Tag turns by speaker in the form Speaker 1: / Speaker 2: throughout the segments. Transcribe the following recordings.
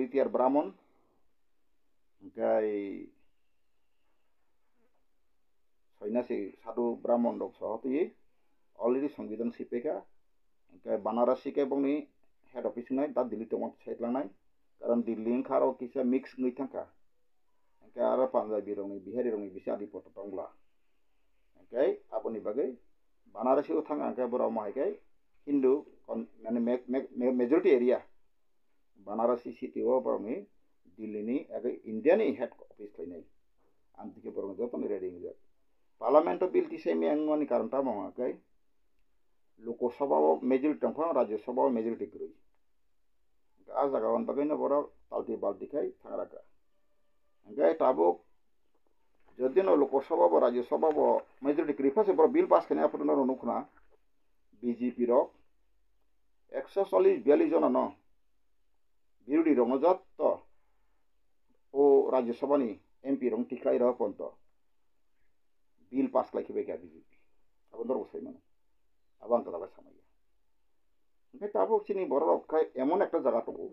Speaker 1: দ্বিতীয়ার ব্রাহ্মণ ओमफ्राय सैनासी साधु ब्राह्मण दं सहती अलरेडी संविधान सिपेका ओमफ्राय बनारस सिके बंनि हेड अफिस नाय दा दिल्ली टमाट साइड लानाय कारण दिल्ली ओंखारो किसा मिक्स नै थांखा ओमफ्राय आरो पान्जाबी रंनि बिहारि रंनि बिसा आधिपत्य दंला ओमफ्राय आपनि बागै बनारसियाव थाङा ओमफ्राय बराव माहायखाय हिन्दु माने मेजरिटि एरिया बनारसी सिटी हो बरं मी दिल्लीनी अगं इंडियानी हेड ऑफिस नाही అందుకే బుర్ర గతం రెడీ కాదు పార్లమెంట్ బిల్ తీసేమి అంగని కారణం మాకై లోకసభాও মেজরিটি অংশ রাজ্যসভাও মেজরিটি গরই আজ জায়গা অন বাগাইন বড় পাল্টি বাল্টি খাই থাকা গাই তাবো যদি ন লোকসভা বা রাজ্যসভা বা মেজরিটি করিফাসে বড় বিল পাস খানে আপনার নুখনা বিজেপির একশো চল্লিশ বিয়াল্লিশ জন ন বিৰোধী ৰঙজত্ব ও ৰাজ্যসভানি এম পি ৰং টিকলাই ৰহ পন্ত বিল পাছ লাখিবাই গা বিজেপি আবন্দর বসাই মানে আবান তালাবাই সামাইয়া ओमफ्राय दाबो जोंनि बर' रावखाय एमन একটা জায়গা दङ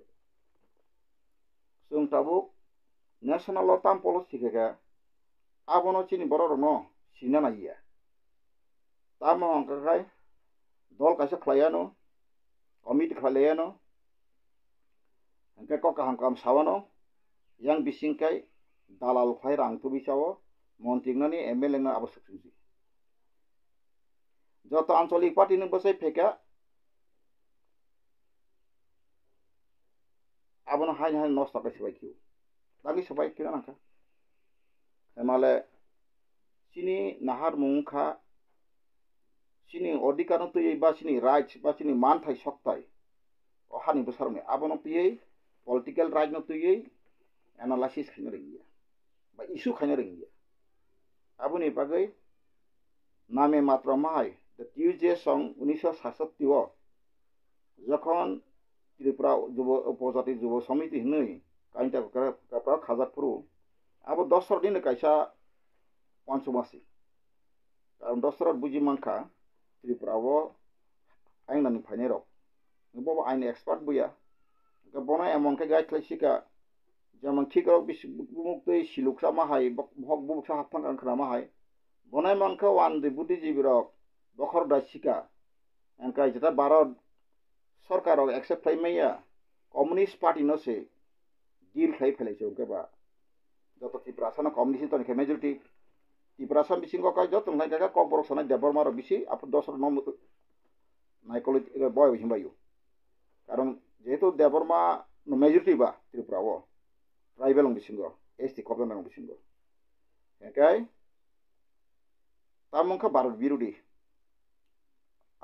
Speaker 1: जों दाबो नेसनेल तामपल सिखेगा आबनो जोंनि बर' राव न सिना नायिया ताम अंकाखाय दल कासे खालायानो कमिटि खालायानो hangka ko kaham kaham sawano yang bisingkai dalal khai rang tu bisawo মন্ত্রীগণে এমএলএ আবশ্যক শুনছি যত আঞ্চলিক পার্টি বসে ফেকা আবনো হাই হাই নষ্ট করে সবাই কেউ তাকে সবাই কেউ নাকা এমালে চিনি নাহার মুখা চিনি অধিকার তুই বা চিনি রাইটস বা চিনি মান থাই সত্তায় অহানি বসার আবনো তুই পলিটিকেল ৰাজনীতিয়েই এনালাইচিছ খাইন ৰেংগীয়া বা ইছু খাইন ৰেংগীয়া আপুনি পাগৈ নামে মাত্ৰ মাই দ্য টিউ জে চং ঊনৈছশ সাতষষ্ঠি যখন ত্ৰিপুৰা যুৱ উপজাতি যুৱ সমিতি হেনই কাইণ্টাৰ পৰা খাজাত ফুৰো আৰু দছৰ দিন কাইছা পঞ্চমাসী কাৰণ দছৰত বুজি মাংখা ত্ৰিপুৰাব আইন আনি ফাইনে ৰক বাবা আইন এক্সপাৰ্ট বয়া bona ke gai tlai sika jamang thik rok bis bumuk tei siluk sama hai bok bumuk sa hapan kan krama hai bona emongke wan di budi jibi rok bokhor da sika enka jeta baro सरकार except खालमैया communist party न से deal खाई फैले उनके बा जत तिप्रासन communist तनिखे majority तिप्रासन बिसिंग का जत उनका क्या कम बरस ना देवर मारो बिसी आप दस नम नाइकोलॉजी बॉय बिसिंग bayu karon যিহেতু দেৱবৰ্মা মেজৰিটি বা ত্ৰিপুৰাও ট্ৰাইবেল অংগীসিংহ এছ টি কপেন অংগীসিংহ সেনেকৈ তাৰ মুখ্য ভাৰত বিৰোধী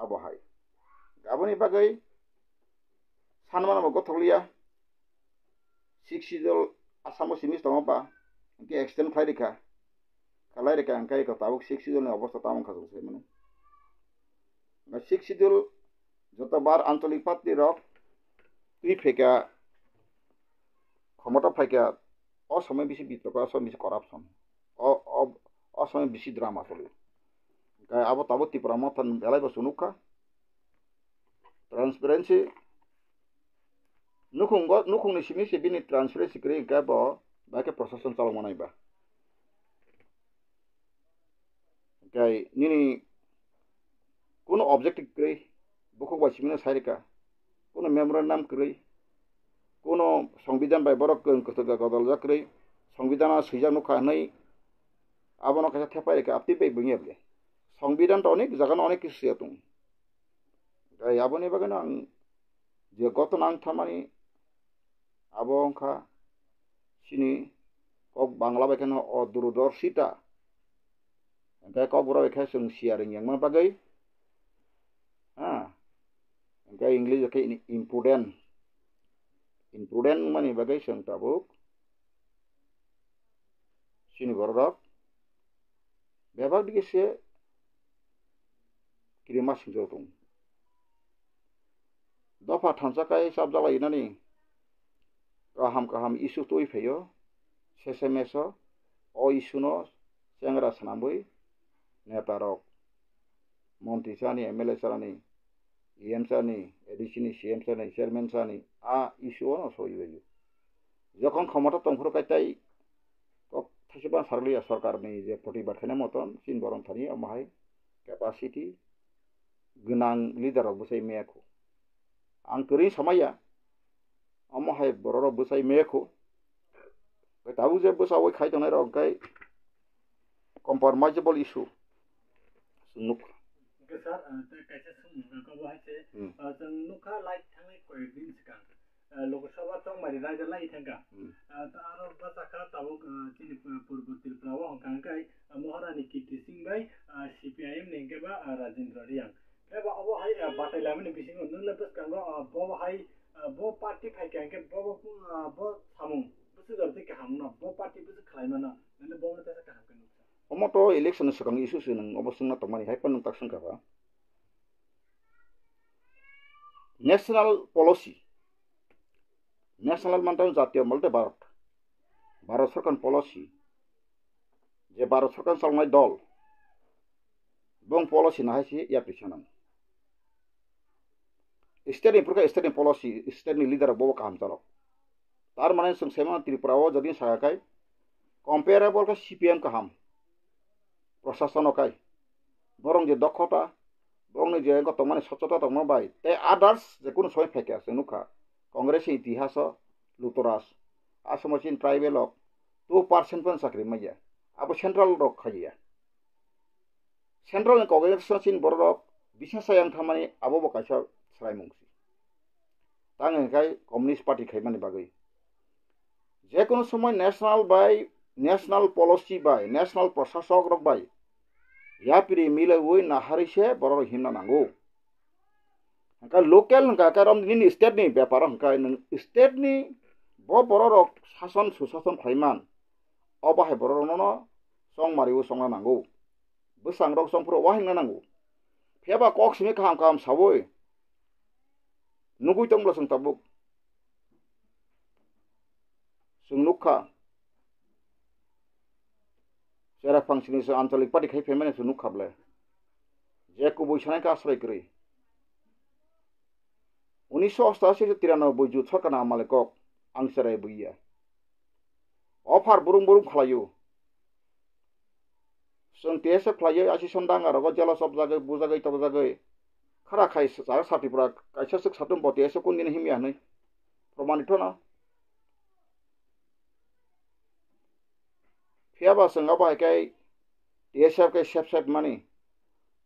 Speaker 1: আৱহাই গাবনি বাগৈ চানমান গঠলীয়া ছিক্স চিজল আছামৰ চিমিছ তম পা এনেকৈ এক্সটেণ্ড খাই দেখা খেলাই দেখা এনেকৈ তাৰ ছিক্স চিজল অৱস্থা তাৰ মুখা চলিছে মানে ছিক্স চিজল যত বাৰ আঞ্চলিক পাতৃ ৰক তুই ফেকা ক্ষমতা ফেকা অসময়ে বেশি বিতর্ক অসময়ে বেশি করাপশন অসময়ে বেশি ড্রামা চলে আব তাব ত্রিপুরা মতন এলাইব সুনুকা ট্রান্সপারেন্সি নুখুং নুখুংনি সিমি সে বিনি ট্রান্সপারেন্সি করে গাব বাইকে প্রশাসন চালাম নাইবা গাই নিনি কোনো অবজেক্ট করে বকুক বাসিমিনা সাইরিকা কোনো মেম্বরের নাম করেই কোনো সংবিধান বাই করেন গদল জাকরে সংবিধান সৈজানো খানই আবনো কাছে থেপাই রেখে আপনি পেয়ে ভেঙে বলে সংবিধানটা অনেক জায়গা অনেক কিছু সেয়া তুমি তাই আবনি বাগানে আং যে গত নাং থামানি আবহংখা সিনি কক বাংলা বেখানে অদূরদর্শিতা এখানে কক বড় এখানে সিয়ারিং এমন বাগাই ᱚᱱᱠᱟ ᱤᱝᱞᱤᱥ ᱫᱚᱠᱚ ᱤᱢᱯᱩᱰᱮᱱ ᱤᱢᱯᱩᱰᱮᱱ ᱢᱟᱱᱮ ᱵᱟᱜᱟᱭ ᱥᱚᱱᱛᱟᱵᱚᱠ ᱥᱤᱱ ᱜᱚᱨᱫᱚᱠ ᱵᱮᱵᱟᱜ ᱫᱤᱜᱮ ᱥᱮ किरेमा सिंजौ दं दफा थांसाखाय साब जालायनानै गाहाम गाहाम इसु तैफैयो सेसे मेस अ इसुन सेंग्रा सानाबै नेतारक मन्थ्रि सानि एम एल ए सानि ઈએમ્સ এডিসিনি એડીસીની સીએમ્સ આની ચેરમેન્સ આની આ ઇસ્યુઓનો સોઈવેયુ যখন ক্ষমতা তংখর কাইতাই থাকবা সারলিয়া সরকারনি যে প্রতিবাদ খেনে মতন চীন বরং থানি আমাহাই ক্যাপাসিটি গোনাং লিডারক বসাই মেয়াকু আং করি সমাইয়া বড় বড়রক বসাই মেয়াকু তাবু যে বসাও খাই দনের অগাই কম্পারমাইজেবল ইস্যু নুক besar uh, terkait semua kawasan uh, tentang nuka light thangai kau edin sekarang. Lok Sabha চং মারি রাজা লাই থাকা তার বাতাকা তাবক চিনি পূর্ব ত্রিপুরা হংকাংকাই মহারানী কীর্তি সিং বাই সিপিআইএম নেংকেবা রাজেন্দ্র রিয়াং এবা অবহাই বাটাইলামনি বিসিং নুলা বসকাঙ্গ ববহাই ব পার্টি ফাইকাঙ্কে বব ব সামুং বুসু গর্তে কে হামনা ব পার্টি বুসু খালাইমানা নলে ববনা তাসা কাহামকে নুকসা অমতো ইলেকশন সকাং ইস্যু সুনং অবসুনা তমানি হাইপান তাকসং কাবা নেশ্যনেল পলিচি ন্যাশনাল মানে জাতীয় বলতে ভারত ভারত সরকার পলিসি যে ভারত সরকার চালনায় দল এবং পলিসি না হয়েছে ইয়ার পিছনে স্টেটনিফोरखौ स्टेटनि पलिसि स्टेटनि স্টেট बबा गाहाम जालाव थारमाने जों सेमा त्रिपुराव जुदि सायाखै कम्पेरेबलखौ सि पि एम गाहाम प्रशासनखाय বরং যে দক্ষতা বংনিজয়ে গতমানে সচেততম বাই তে আদার্স যে কোনো সময় ফেকে আছে নুখা কংগ্রেস ইতিহাস লুতরাস আসামচিন ট্রাইবেলক টু পার্সেন্ট পর্যন্ত চাকরি মাইয়া আবার সেন্ট্রাল রক খাইয়া সেন্ট্রাল কংগ্রেসিন বড় রক বিশেষ আয়াং থামানি আবো বকাইসা সারাই মুংসি তাং এখাই কমিউনিস্ট পার্টি খাই মানে বাগৈ যে কোনো সময় ন্যাশনাল বাই ন্যাশনাল পলিসি বাই ন্যাশনাল প্রশাসক রক বাই ইয়াপৰি মিল ঐ নাহাৰিছে বৰ হিম নাঙো হাকা লোকেল হাকাৰ ষ্টেটনি বেপাৰ হাকা ষ্টেটনি ব বৰৰ শাসন সুশাসন হৈমান অবাহে বৰৰ ন চং মাৰিব চঙা নাঙো বেচাং ৰ চংফুৰ অবাহ হিংনা নাঙো ফেবা কক চিমি খাম খাম চাবই নগৈ তংলা চং তাবুক চুং লোক খা চেरा फांसननिसो आन्चलिक पार्टी खाइफे मेनेसो नुखाबले जेको बैसानायखौ आश्रयगिरि উনিশশো অষ্টাশি তিরানব্বই জুত সরকার আমালে কক আং সেরাই বইয়া অফার বুরুং বুরুং খালায়ু जों देसे फ्लायो आसि सन्दां आरो जेला सब जागै बुजागै तब जागै खारा खाय साथिफ्रा खायसा सोग साथुम बटे सोकुन दिन हिमियानो प्रमाणित ना Whoever ngabaike, the SFK shep shep money,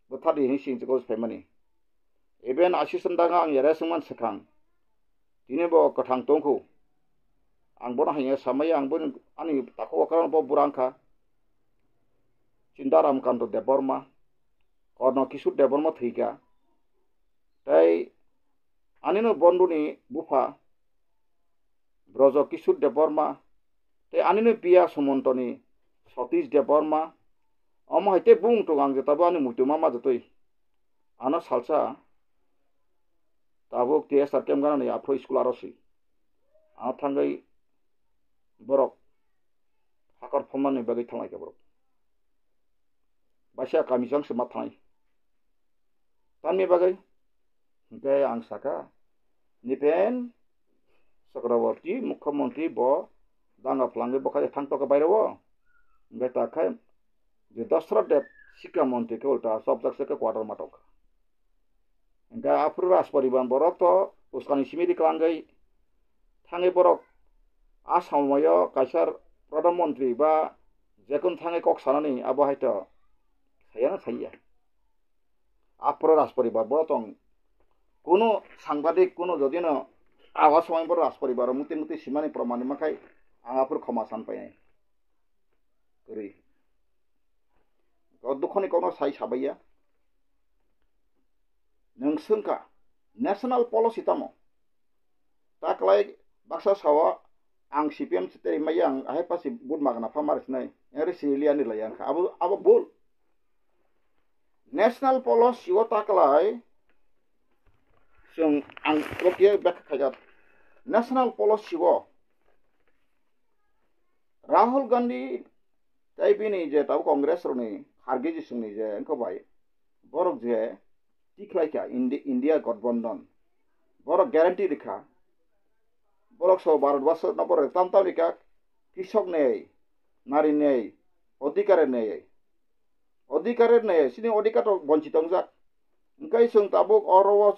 Speaker 1: but tadi hinshin to go pay money. Even Ashisan Dangang Yeresuman Sakang, Dinebo Kotang Tonku, ang bona hanya samai ang bon ani takwa karan po burangka চিন্তারাম কান্ত দেববর্মা কর্ণ কিশোর দেববর্মা থৈকা তাই আনিনো বন্ধুনি বুফা ব্রজ কিশোর দেববর্মা তাই আনিনো পিয়া সুমন্তনি Satish Devarma ama hite bung to gang jeta bani mutu mama jotoi ana salsa tabok tia sarkem gana ni afro school arosi ana thangai borok hakar phomani bagai thangai ke borok basya kami jang semat thangai tanmi bagai ge ang saka nipen Chakraborty bo, ব ডাঙৰ ফ্লাংগি বখাৰে ফাংটকে বাইৰ બેટા જે દસરો debt શિક્ષામંત્રી કેવલટા सब जगसे के quarter में टोका इनका आफुर राज परिवहन बरक तो उसका निशिमिरी कलांगई थांगे बरक आसामय काइसार प्रधानमंत्री बा जेखन थांगे कक सानानै आबो हायथ थायाना थाया आफुर राज परिवार बरक तो কোনো সাংবাদিক কোনো যদি ন আওয়াজ সময় পর রাজ পরিবার মুক্তি মুক্তি সীমানি প্রমাণ মাখাই আঙাফোর ক্ষমা সান পাই নাই 그래. 어두코니 코노 사이 사바이야. 능승가 national policy tamo. Tak baksa sawa ang CPM siteri mayang ahe pasi bun magna famaris nai. Yang resilia ni layang ka. Abu abu bul. National policy wa tak sung ang lokia bak kajat. National policy wa Rahul Gandhi তাই বিনি যে তাও কংগ্রেস রনি খার্গে জিসুনি যে কবাই বরক যে টিকলাইকা India গঠবন্ধন বরক guarantee রেখা বরক সহ ভারতবর্ষ নবর তান্তামিকা কৃষক নেই নারী নেই অধিকারের নেই অধিকারের নেই সিনি অধিকার বঞ্চিত যাক ওই সং তাবুক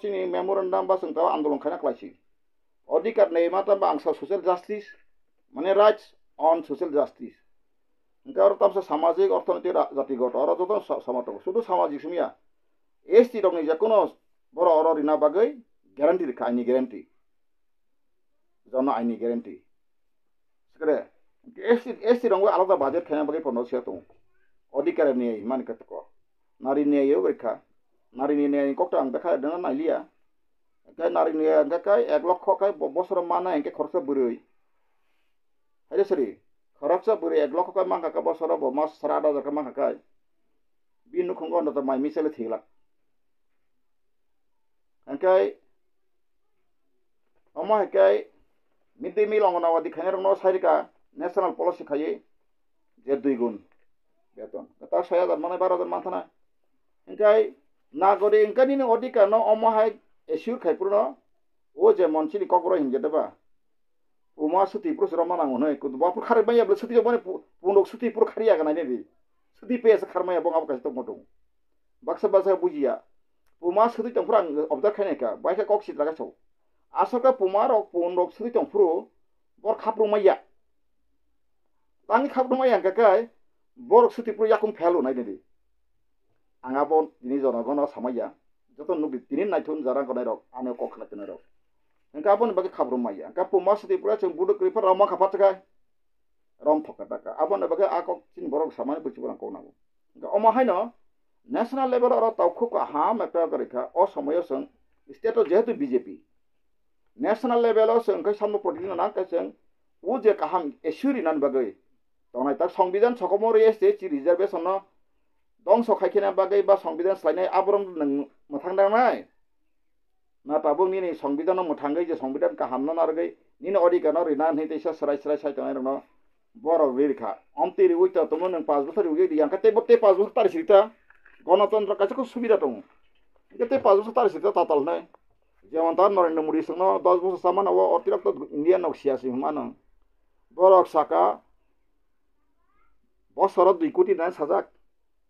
Speaker 1: সিনি মেমোরেন্ডাম বা সং তাবো আন্দোলন খাইনা খাইছি অধিকার নেই মাত্র বা আংসা সোশ্যাল জাস্টিস মানে রাইটস অন সোশ্যাল জাস্টিস ఇంకా ಅವ್ರ ಸಾಮಾಜಿಕ অর্থনৈতিক জাতিগত অর যত সমর্থক শুধু সামাজিক সুমিয়া এস টি যে কোনো বড় অর ঋণা বাগৈ গ্যারান্টি রেখা আইনি গ্যারান্টি জন আইনি গ্যারান্টি সেখানে এস টি এস টি দং আলাদা বাজেট খাইয়া বাগৈ পণ্য সে তো অধিকারের নিয়ে ইমান কতক নারী নিয়েও রেখা নারী নিয়ে কত আং দেখা নাইলিয়া ओमफ्राय नारिनि ओंखाय एक लक्ष बसर मा ना एंखे खरसा बोरै हायदे सोरि খরকস বুড়ি এক লক্ষ কয় মাঙ্কা কা বছর বো মস সারা আট হাজার মাঙ্কা কাই বিনু খুঙ্গ অন্তত মাই মিশেলে থিলা হ্যাঁ অম হ্যাঁ মিড ডে মিল অঙ্গনওয়াদি খাইনের অন্য সারিকা ন্যাশনাল পলিসি খাইয়ে যে দুই গুণ বেতন তার ছয় হাজার মানে বারো হাজার মাথা না হ্যাঁ নাগরিক অধিকার ন অম হাই এসিউর খাইপুর ও যে মনসিনি ককর হিমজেদেবা uma suti pro sura mana ngonoi kudu bapur khare baya bla suti jobane pundok suti pur khari aga nai di suti pe sa kharma ya bongap kas tong tong baksa basa bujia puma suti tong prang obdar khane ka baika kok sit laga chau asoka puma rok pundok suti tong pro bor khapru maya tangi khapru maya ka kai bor suti pro yakum phelo nai di angabon dini jonagon samaya joto nugi tinin naithun jarang konai rok ane kok khana rok nka abun bagi kabrum maya nka pu masu di pula ceng buduk kriper rama kapat kai rom pok kata ka abun bagi akok chin borok sama ni berciburan kau nabu nka oma hai no national level ora tau khuk ham ekta karika o samoya seng state jehetu bjp national level seng kai samno protein na kai seng ও যে কাহাম এসুরি নান বাগে তখন তার সংবিধান সকমর এসে চি reservation দংস খাইখিনা বাগে বা সংবিধান স্লাইনাই আবরম নং মথাং দাং নাই না tabung নি সংবিধান মুথাঙ্গই যে সংবিধান কা হামনা নি নিন অডিকান রিনান হইতে সরাই সাই সাইতানাই রনো বড় বীরখা অমতি রে উইতা তোমন পাঁচ বছর উগে দিয়ে বটে পাঁচ বছর তার সিতা গণতন্ত্র কাছে খুব সুবিধা টং এতে পাঁচ বছর তার সিতা তাতাল নাই যেমন তার নরেন্দ্র মোদী সঙ্গে দশ বছর সামান ও অতিরিক্ত ইন্ডিয়ান সিয়াসি হুমান বরক সাকা বছর দুই কোটি নাই সাজাক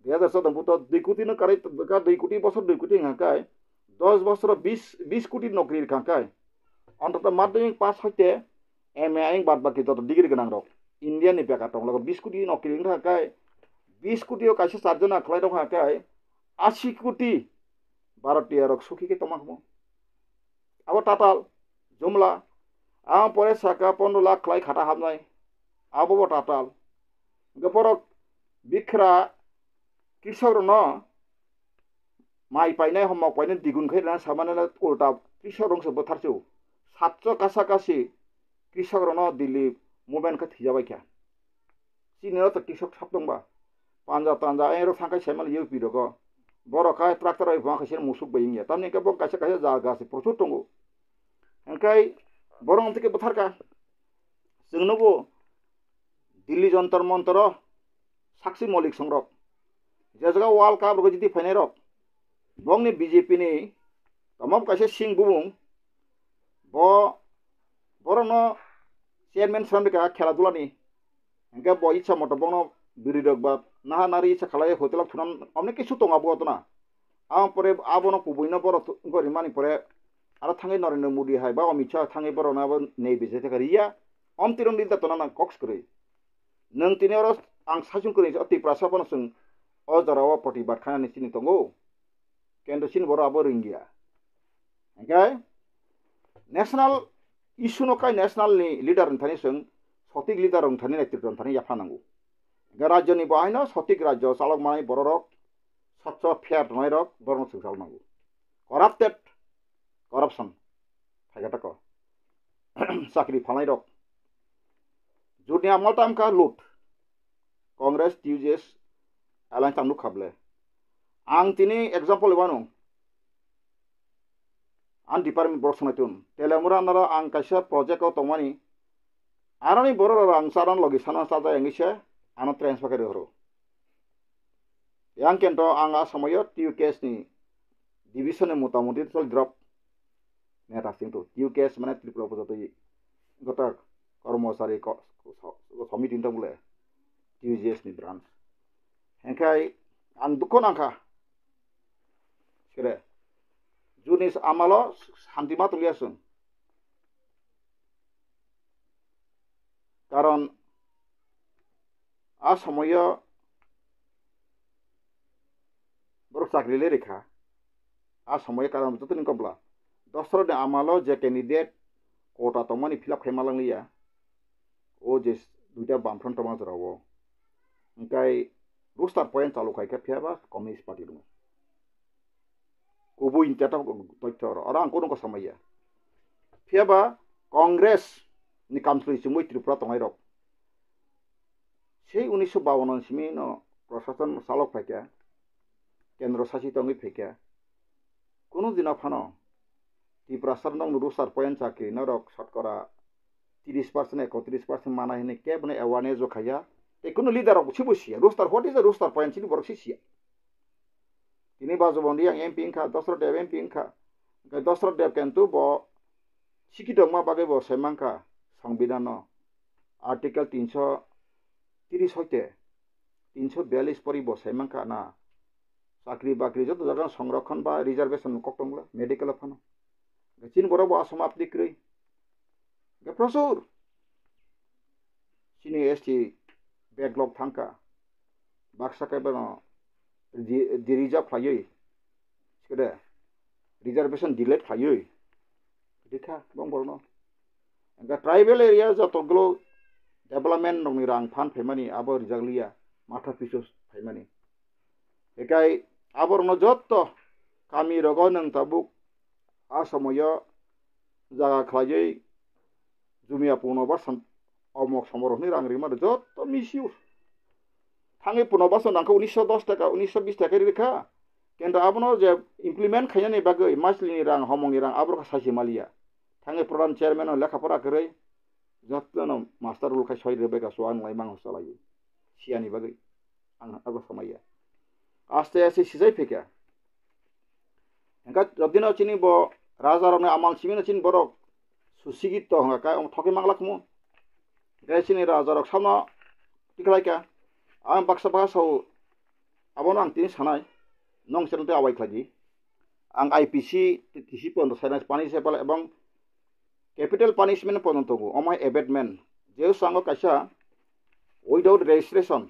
Speaker 1: দুই হাজার চোদ্দ দুই কোটি না কারাই দুই কোটি বছর দুই কোটি হাঁকায় দশ বছর বিশ বিশ কোটি নকরির খাঙ্কায় অন্তত মাধ্যমিক পাস হইতে এম এ আইং বাদ বাকি যত ডিগ্রি গান রক ইন্ডিয়ানি বেকার দং লগো বিশ কোটি নকরি থাকায় বিশ কোটিও কাছে চারজন আখলাই রক হাঁকায় আশি কোটি ভারতীয় রক সুখীকে তোমাক মো আবার টাটাল জমলা আমার পরে সাকা পনেরো লাখ লাই খাটা হাবনাই আবো টাটাল গপরক বিখরা কৃষক ন মাই माइ পাইনে हमक पाइने दिगुनखै लाना উল্টা কৃষক कृषक रंस बोथारसौ সাতশো কাছাকাছি কৃষক রন দিল্লি মোবাইলকে থিজাবাই খ্যা চীনের তো কৃষক সাপদংবা পাঞ্জা তাঞ্জা এর থাকাই সেমাল ইউ পিরক বড় খায় ট্রাক্টর ওই ভাঙা খাইছেন মুসুক বই ইংয়া তার নিকে কাছে কাছে যা গাছে প্রচুর দঙ্গ এনকাই বরং থেকে কা जोंनोबो দিল্লি যন্তর মন্তর সাক্ষী মৌলিক সংরক যে জায়গা ওয়ার্ল্ড কাপ যদি রক bongni BJP ni tamam kaise sing bubung bo boro no chairman sambe ka khela dula ni engka bo icha moto bongno biridok ba naha nari icha khalai hotel thunan amne kisu tonga bo tona am pore abono pubuino boro gori mani pore আর থাঙ্গে নরেন্দ্র মোদী হাই বা অমিত শাহ থাঙ্গে বড় না নেই বেঁচে থাকার ইয়া অম তিরম দিন তো না কক্স করে নং তিনি আং সাজুন করে অতি প্রাসাপন সং অজরাও প্রতিবাদ খানা sini tongo Kendosin Borabo Ringia. Okay? National issue national kai national leader leader নি সঠিক লিডার রংথানি নেতৃত্ব রংথানি রাজ্য নি বাহিন সঠিক রাজ্য চালক মানে বড় রক স্বচ্ছ ফেয়ার নয় রক বরং সুশাল নাঙ্গু করাপ্টেড করাপশন থাকাটাক চাকরি ফালাই রক জুটনি আমল টাইমকা লুট কংগ্রেস টিউজেস এলাইন তামলু খাবলে आं दिनै एग्जाम्पल एबा नं आं डिपार्टमेन्ट बर' समायथन तेलेमुरा नारा आं कैसे प्रजेक्टआव तंमानि आरोनि बर' रा आं सारन लगे सान सा एसे आं ट्रेन्सफार खालि हरो यां केन्द्र आं आ समयाव टिउ केसनि डिभिसननि मतामति चल ड्रप नेता सिंहटो टिउ केस माने त्रिपुरा प्रजाति গোটা কৰ্মচাৰী সমিতিটো বোলে ইউ জি এছ নি ব্ৰাঞ্চ সেনেকৈ আন দুখন আশা কিরে জুনিস আমালো শান্তিমা তুলিয়াছুন কারণ আ সময় বড় চাকরিলে রেখা আ সময় কারণ যতদিন কমলা দশর আমালো যে ক্যান্ডিডেট কোটা তমানি ফিল আপ খাইমালাংলিয়া ও যে দুইটা বামফ্রন্ট মাঝরাও ওঙ্কাই রুস্তার পয়েন্ট চালু খাইকে ফিয়াবা কমিউনিস্ট পার্টি দङ kubu inteta toithor aro ang kono ko samaya phiaba congress ni kamsli simoi tripura tongai rok সেই উনিশশো বাউন্ন সিমি ন প্রশাসন চালক ফাইকা কেন্দ্র শাসিত অঙ্গি ফাইকা কোনো দিন ফান ত্রিপুরা সরনং রুসার পয়েন্ট চাকরি নরক শতকরা তিরিশ পার্সেন্ট একত্রিশ পার্সেন্ট মানা হিনে কে বনে অ্যাওয়ারনেস খাইয়া এই কোনো লিডারক বসে বসিয়া roster what is a roster point সিনি বরক সিয়া tini bazo bondi yang yang pingka dosro deb yang pingka ke dosro deb kentu bo sikidong ma bage bo semangka সংবিধান আর্টিকেল তিনশো তিরিশ হইতে তিনশো বিয়াল্লিশ পরিব সেমাঙ্কা না চাকরি বাকরি যত ধরনের সংরক্ষণ বা রিজার্ভেশন কক্টংলা মেডিকেল ফানো চীন বরব অসমাপ্তি ক্রই প্রচুর চীনি এসটি ব্যাকলগ থাঙ্কা বাক্সাকে বেন দি ৰিজাৰ্ভ খায়ৈ ঠিক আছে ৰিজাৰ্ভেশ্যন দিলে খায়ৈ দেখা গম পাৰ ন এনেকৈ ট্ৰাইবেল এৰিয়া যতগুলো ডেভেলপমেণ্ট নহয় ৰাং ফান ফেমানি আবৰ ৰিজাৰ্লিয়া মাথা পিছু ফেমানি একাই আবৰ নজত কামি ৰগ নাবুক আ সময় জাগা খায়ৈ জুমিয়া পুনৰ বা অমক সমৰ হি ৰাং ৰিমাৰ যত মিচিউ हांगे पुनावबासन आंखौ उन्निसस' दस थाखा उन्निसस' बिस थाखा रेखा केन्द्र आबनो जे इमप्लिमेन्ट खायनानै बागै मासलिनि रां हमंनि रां आब्रखा सासे मालिया थाङै प्रधान चेयारमेन लेखा फरा गोरै जत्न मास्टार रुलखाय सय रेबेगासो आंलाय मांस सालायो सियानि बागै आं आब्रा सामाया आस्ते आस्ते सिजाय फेका हेंगा जदिन चिनि ब राजा रमने आमाल सिमिन चिन बरक सुसिगित हंगा काय थके मांगलाखमु गाय चिनि राजा रक सामना टिकलायका आं बाक्सा साव आबन आं तिनि सानाय नं सेरनते आवाय खादि आं आइ पि सि टि सि पन्द साइनास पानिसेबल एबं ক্যাপিটাল পানিশমেন্ট পর্যন্ত অমাই এবেটমেন্ট যেহেতু সাঙ্গ কাছা উইদাউট রেজিস্ট্রেশন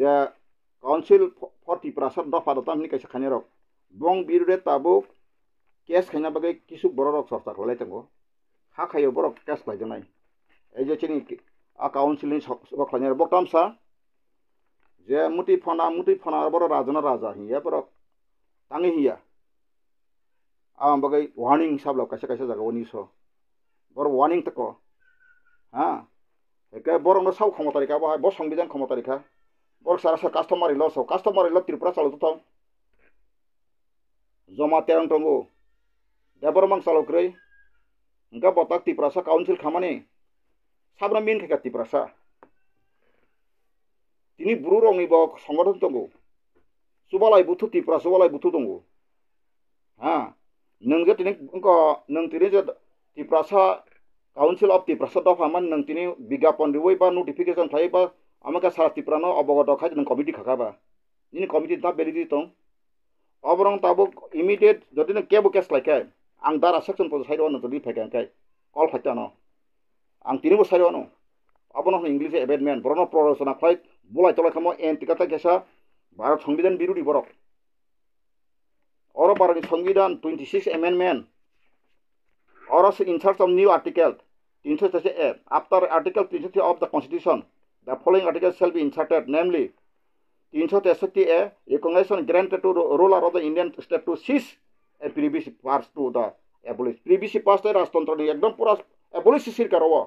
Speaker 1: যে কাউন্সিল ফর ত্রিপুরা দফা দতা হিনি কাছে খানি রক বং বিরুদ্ধে তাবো কেস খাইনা বাকে কিছু বড় রক চর্চা খালাই তাঙ্গ হা খাইও বড় কেস খাইজ নাই এই যে চিনি আ কাউন্সিলিং বর্তমান বকতাম সা जे मुठी फणा मुठी फणा बरो राजना राजा ही या बरो तांगे हिया आ बगै वॉर्निंग साब लोक कशा कशा जागा वनी सो बरो वॉर्निंग तको हाँ एके बरो न सब क्षमता रेखा बहाय बो संविधान क्षमता रेखा बरो सारा सर कास्टमार इलो सो कास्टमार इलो त्रिपुरा चालत तो जमा तेरं टंगो देबर मंग चालक रे उनका बता त्रिपुरा सा काउंसिल खामाने साबना मेन खेका त्रिपुरा सा তিনি ব্ৰু ৰঙী বা সংগঠন দঙ চুবালাই বুথু ত্ৰিপুৰা চুবালাই বুথু দঙ হা নে তিনি নিনি যে ত্ৰিপুৰাচা কাউঞ্চিল অফ ত্ৰিপুৰাচা দফা নিনি বিজ্ঞাপন দিবই বা নটিফিকেশ্যন থাকে বা আমাকে সাৰা ত্ৰিপুৰা ন অৱগত খাই যেন কমিটি খাকাবা যিনি কমিটি তাত বেলি দিওঁ অবৰং তাবুক ইমিডিয়েট যদি কেব কেছ লাগে আং দাৰ আছেকচন পজ চাই দিওঁ যদি ফেকে কাই কল ফাইটা ন আং তিনিবোৰ চাই দিওঁ ন আপোনাৰ ইংলিছ এবেডমেণ্ট বৰণ প্ৰৰচনা ফ্লাইট बोलाइ तलखम एन टिका कैसा भारत संविधान विरोधी बरक और भारत संविधान ट्वेंटी सिक्स एमेंडमेंट और insertion of new article तीन सौ छः ए आफ्टर आर्टिकल तीन सौ छः of the constitution the following article shall be inserted namely तीन सौ तेसठी A recognition granted to ruler of the Indian state to cease a P B C purse to the abolish P B C purse राजतंत्र एकदम पूरा abolish सरकार हो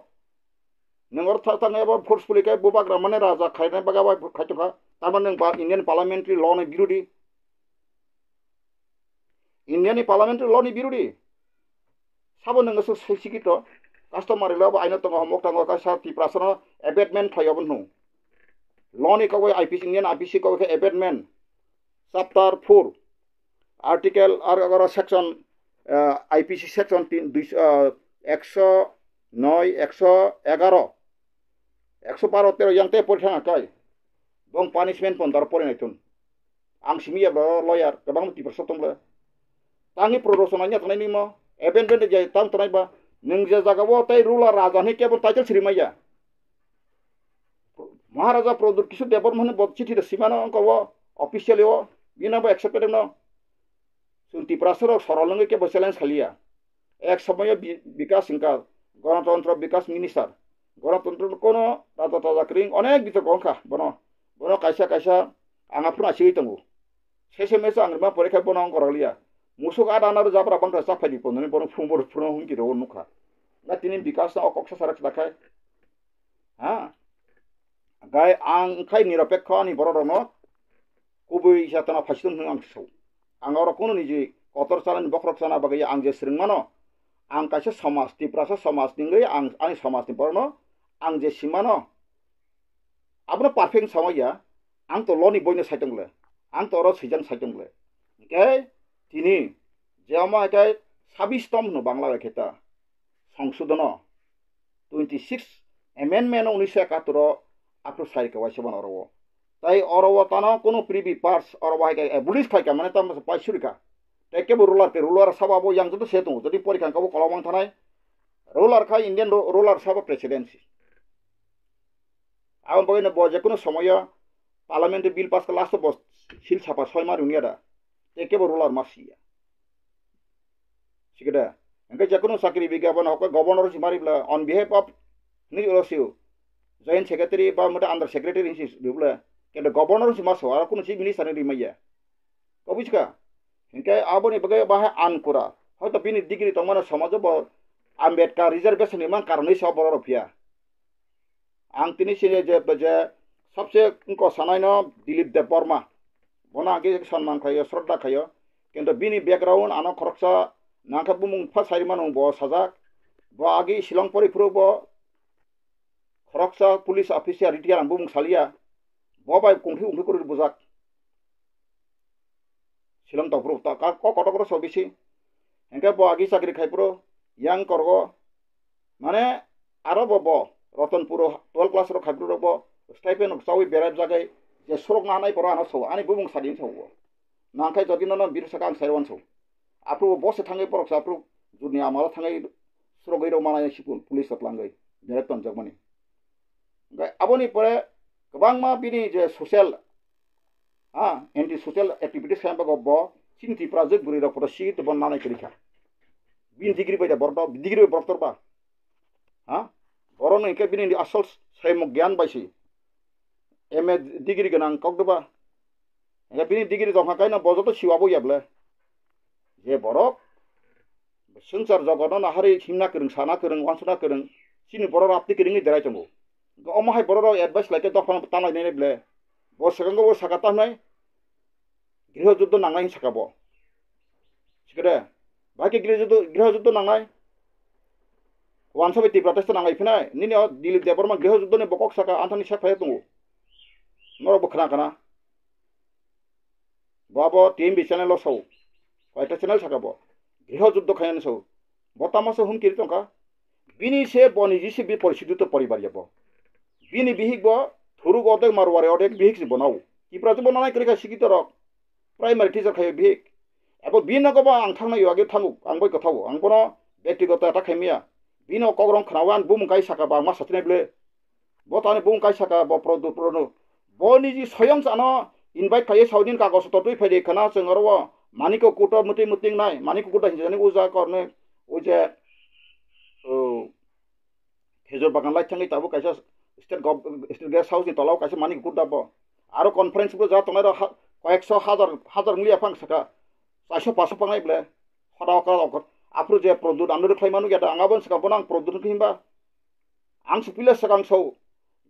Speaker 1: नों और थांगाबा फोर्सफुलिखाय बबाग्रा माने राजा खायनाय बागाबा खायथाफा तारमाने नों इण्डियान पार्लियामेंट्री ल'नि बिरुदि इण्डियानि पार्लियामेंट्री ल'नि बिरोधी साबो नोङो सैसिगिथ' কাস্টমারিলাবো আইন তঙ্গ হমক তঙ্গ কাসা তি প্রাসন এবেটমেন্ট থাইবন নু লন ইকাব আইপিসি ইন্ডিয়ান আইপিসি কব এবেটমেন্ট চাপ্টার ফোর আর্টিকেল আর আগর সেকশন আইপিসি সেকশন তিন দুইশো একশো নয় একশো এগারো একশো বারো 바로 때로양때 পরীক্ষা কাই বং পানিশমেন্ট পন দর পরে নাইতুন আং সিমিয়া বড় লয়ার গবাং তি প্রসতমলা তাঙ্গি প্ররোসনাኛ তনাই নিম বেন যাই তাং তনাই বা নং যে জাগাবো তাই রুলা রাজানি কেব তাইতে শ্রীমাইয়া মহারাজা প্রদুর কিছু দেবর বদ চিঠি সীমান কব অফিসিয়ালি ও বিনাব একশো পেটেম ন সুন্তি প্রাসর সরলঙ্গে কেব চ্যালেঞ্জ খালিয়া এক সময় বিকাশ সিংকার গণতন্ত্র বিকাশ মিনিস্টার গণতন্ত্রর কোনো তাজা তাজা ক্রিং অনেক বিতর্ক অঙ্কা বন বন কাইসা কাইসা আঙাফুন আসিগৈ তঙ্গু শেষে মেসে আংরিমা পরীক্ষা বন অঙ্ক রাগলিয়া মুসুক আদ আনার যাবরা বাংলা চাফাই দিব ননি বন ফুম বড় ফুন হুমকি রে নুখা না তিনি বিকাশ না অকক্ষ সারাক দেখায় হ্যাঁ গায়ে আং খাই নিরপেক্ষ আনি বড় রঙ কুবই ইসাতনা ফাইসুন হুম আং সৌ আং আর কোনো নিজে কতর চালানি বখরক চানা বাগে আং যে শ্রীমানো आं कासे समाजनि प्रासा समाजनि गै आं आंनि समाजनि बरनो ang je simano abna parfeng samaya ang to loni boyne saitongle ang to ro sijan saitongle ke tini je ama ekai সাবিস্তম্ভ Bangla ব্যাখ্যা সংশোধন সিক্স ছিক্স উনিশশো একাত্তর একাত্তৰ সাইকে চাৰি কাৱাইছমান অরব তাই অরব তান কোনো প্ৰিবি পাৰ্চ অৰব হাইকা এবুলিছ খাইকা মানে তাৰ পাইছুৰিকা তাই রোলার ৰুলাৰ রোলার ৰুলাৰ চাবাব ইয়াং যদি সেতু যদি পরীক্ষা কাবো কলমান থানায় রোলার খাই ইন্ডিয়ান রোলার চাবা প্রেসিডেন্সি যে কোনো সময় পার্লামেন্টে বিল পাস ಬಿಲ್ ಪಾಸ್ শিল ছাপা ছয় ಸಾಪಾ উনিয়াটা ಮಾರು ಹುಂಗ್ಯಾದ ತೆಕೆಬ ರೋಲಾರ್ ಮಾರ್ಸಿಯ ಸಿಗದ ಹಂಗೆ ಜಕ್ಕೂ ಸಾಕ್ರಿ ವಿಜ್ಞಾಪನ ಹೊಕ್ಕ ಗವರ್ನರ್ ಮಾರಿಬ್ಲ অন ಬಿಹೇಫ್ অফ নিজ অলসিও জয়েন্ট সেক্রেটারি বা মোটা আন্ডার সেক্রেটারি দিবলে কিন্তু গভর্নর সিমা আর কোনো চিফ মিনিস্টার রিমাইয়া কবিচকা হিনকে আবনি বগে বাহে আন করা হয়তো বিনি ডিগ্রি তোমার সমাজ আম্বেদকার রিজার্ভেশন ইমান কারণে সব বড় রফিয়া আং তিনি চিনে যে যে সবচে কানাই ন দিলীপ দেব বর্মা বনা আগে সন্মান খাইও শ্রদ্ধা খাইও কিন্তু বিনি ব্যাকগ্রাউন্ড আনো খরচা না খাবু মুফা সাই মানু ব সাজাক ব আগে শিলং পরিফুর ব খরকসা পুলিশ অফিসিয়া রিটিয়ার আমি সালিয়া ব বাই কুঠি উঠি করে বোঝাক শিলং তফর ক কটকর সবিছি হেঁকে ব আগে চাকরি খাইপুর ইয়াং করগ মানে আরো ব रतनपुर टुवेल्भ क्लास खाग्रुब स्टाइफे नाउ बेराब जागै जे सरक नानै पर आना सौ आनी बुबुं सारिन सौ नाखाय जगिन बिर सका सायवान सौ आफ्रु बसे थाङै परक्स आफ्रु जुनि आमाला थाङै सरगैर मानाय सिपुन पुलिस लाङै बेराब तनजगमानि ओमफ्राय आबनि परे गोबां मा बिनि जे ससियेल हा एन्टि ससियेल एक्टिभिटिस खालामबा गब्ब सिन्थिफ्रा जोग बुरि रावफोर सिट बन नानै खेलिखा बिन डिग्री बायदा बरदा डिग्री बरतरबा हा orang ni kebini di asal saya mau gian bai si eme digiri genang kau tu ba kebini digiri tu hakai na bozo tu siwa bo ya bela ye borok সংসার জগত না হারি হিমনা করং সানা করং ওয়ানসনা করং সিনি বড় আপনি করং দেরাই চঙ্গো অমাহাই বড় এডভাইস লাইতে দফান তানাই নাই বলে বড় সেখানে বড় সাকা তাহনাই গৃহযুদ্ধ নাঙাই সাকাব ঠিক আছে বাকি গৃহযুদ্ধ গৃহযুদ্ধ নাঙায় নি দিলীপ দেব বর্মা গৃহযুদ্ধ 딜리 বকক সাকা 복옥사가 안타니 셰파했던 너라 뭐 그나 বাব টিএম বি চ্যানেল সৌ 와이타 চ্যানেল সাকাব গৃহযুদ্ধ সৌ সব আছে হুম হুমকির টঙ্কা বিনি সে বনিজিসে বি পরিচিত পরিবার যাব বিনি বিহিক থুরুক অর্ধেক মারুয়ারে অর্ধেক বিহিক বনাও কিপ্রাতে বনানাই কেলেকা শিক্ষিত রক প্রাইমারি টিচার খাই বিহিক এবার বিন নগবা আং থাকনাই থাকুক আং বই কথা আং কোনো ব্যক্তিগত এটা খাইমিয়া bino kogrong khnawan bum kai saka ba ma satine ble botani bum kai saka bo produ prono boni ji soyong sano invite kai saudin ka gos totui phede khana sengorwa maniko kuto muti muting nai maniko kuto hinjani uza korne uje o Khejur Bagan লাই থাঙ্গি তাবো কাইসা state gov state guest house তলাও কাইসা মানি গুড দাব আরো কনফারেন্স বলে যা তোমার কয়েকশো হাজার হাজার মিলিয়া ফাং সাকা চারশো পাঁচশো পাং বলে হঠাৎ आफ्रो जे प्रदुद आंनो रोखायमानो गेदा आंहाबो सिगांबोनो आं प्रदुदखौ हिमबा आं सुफिले सिगां सौ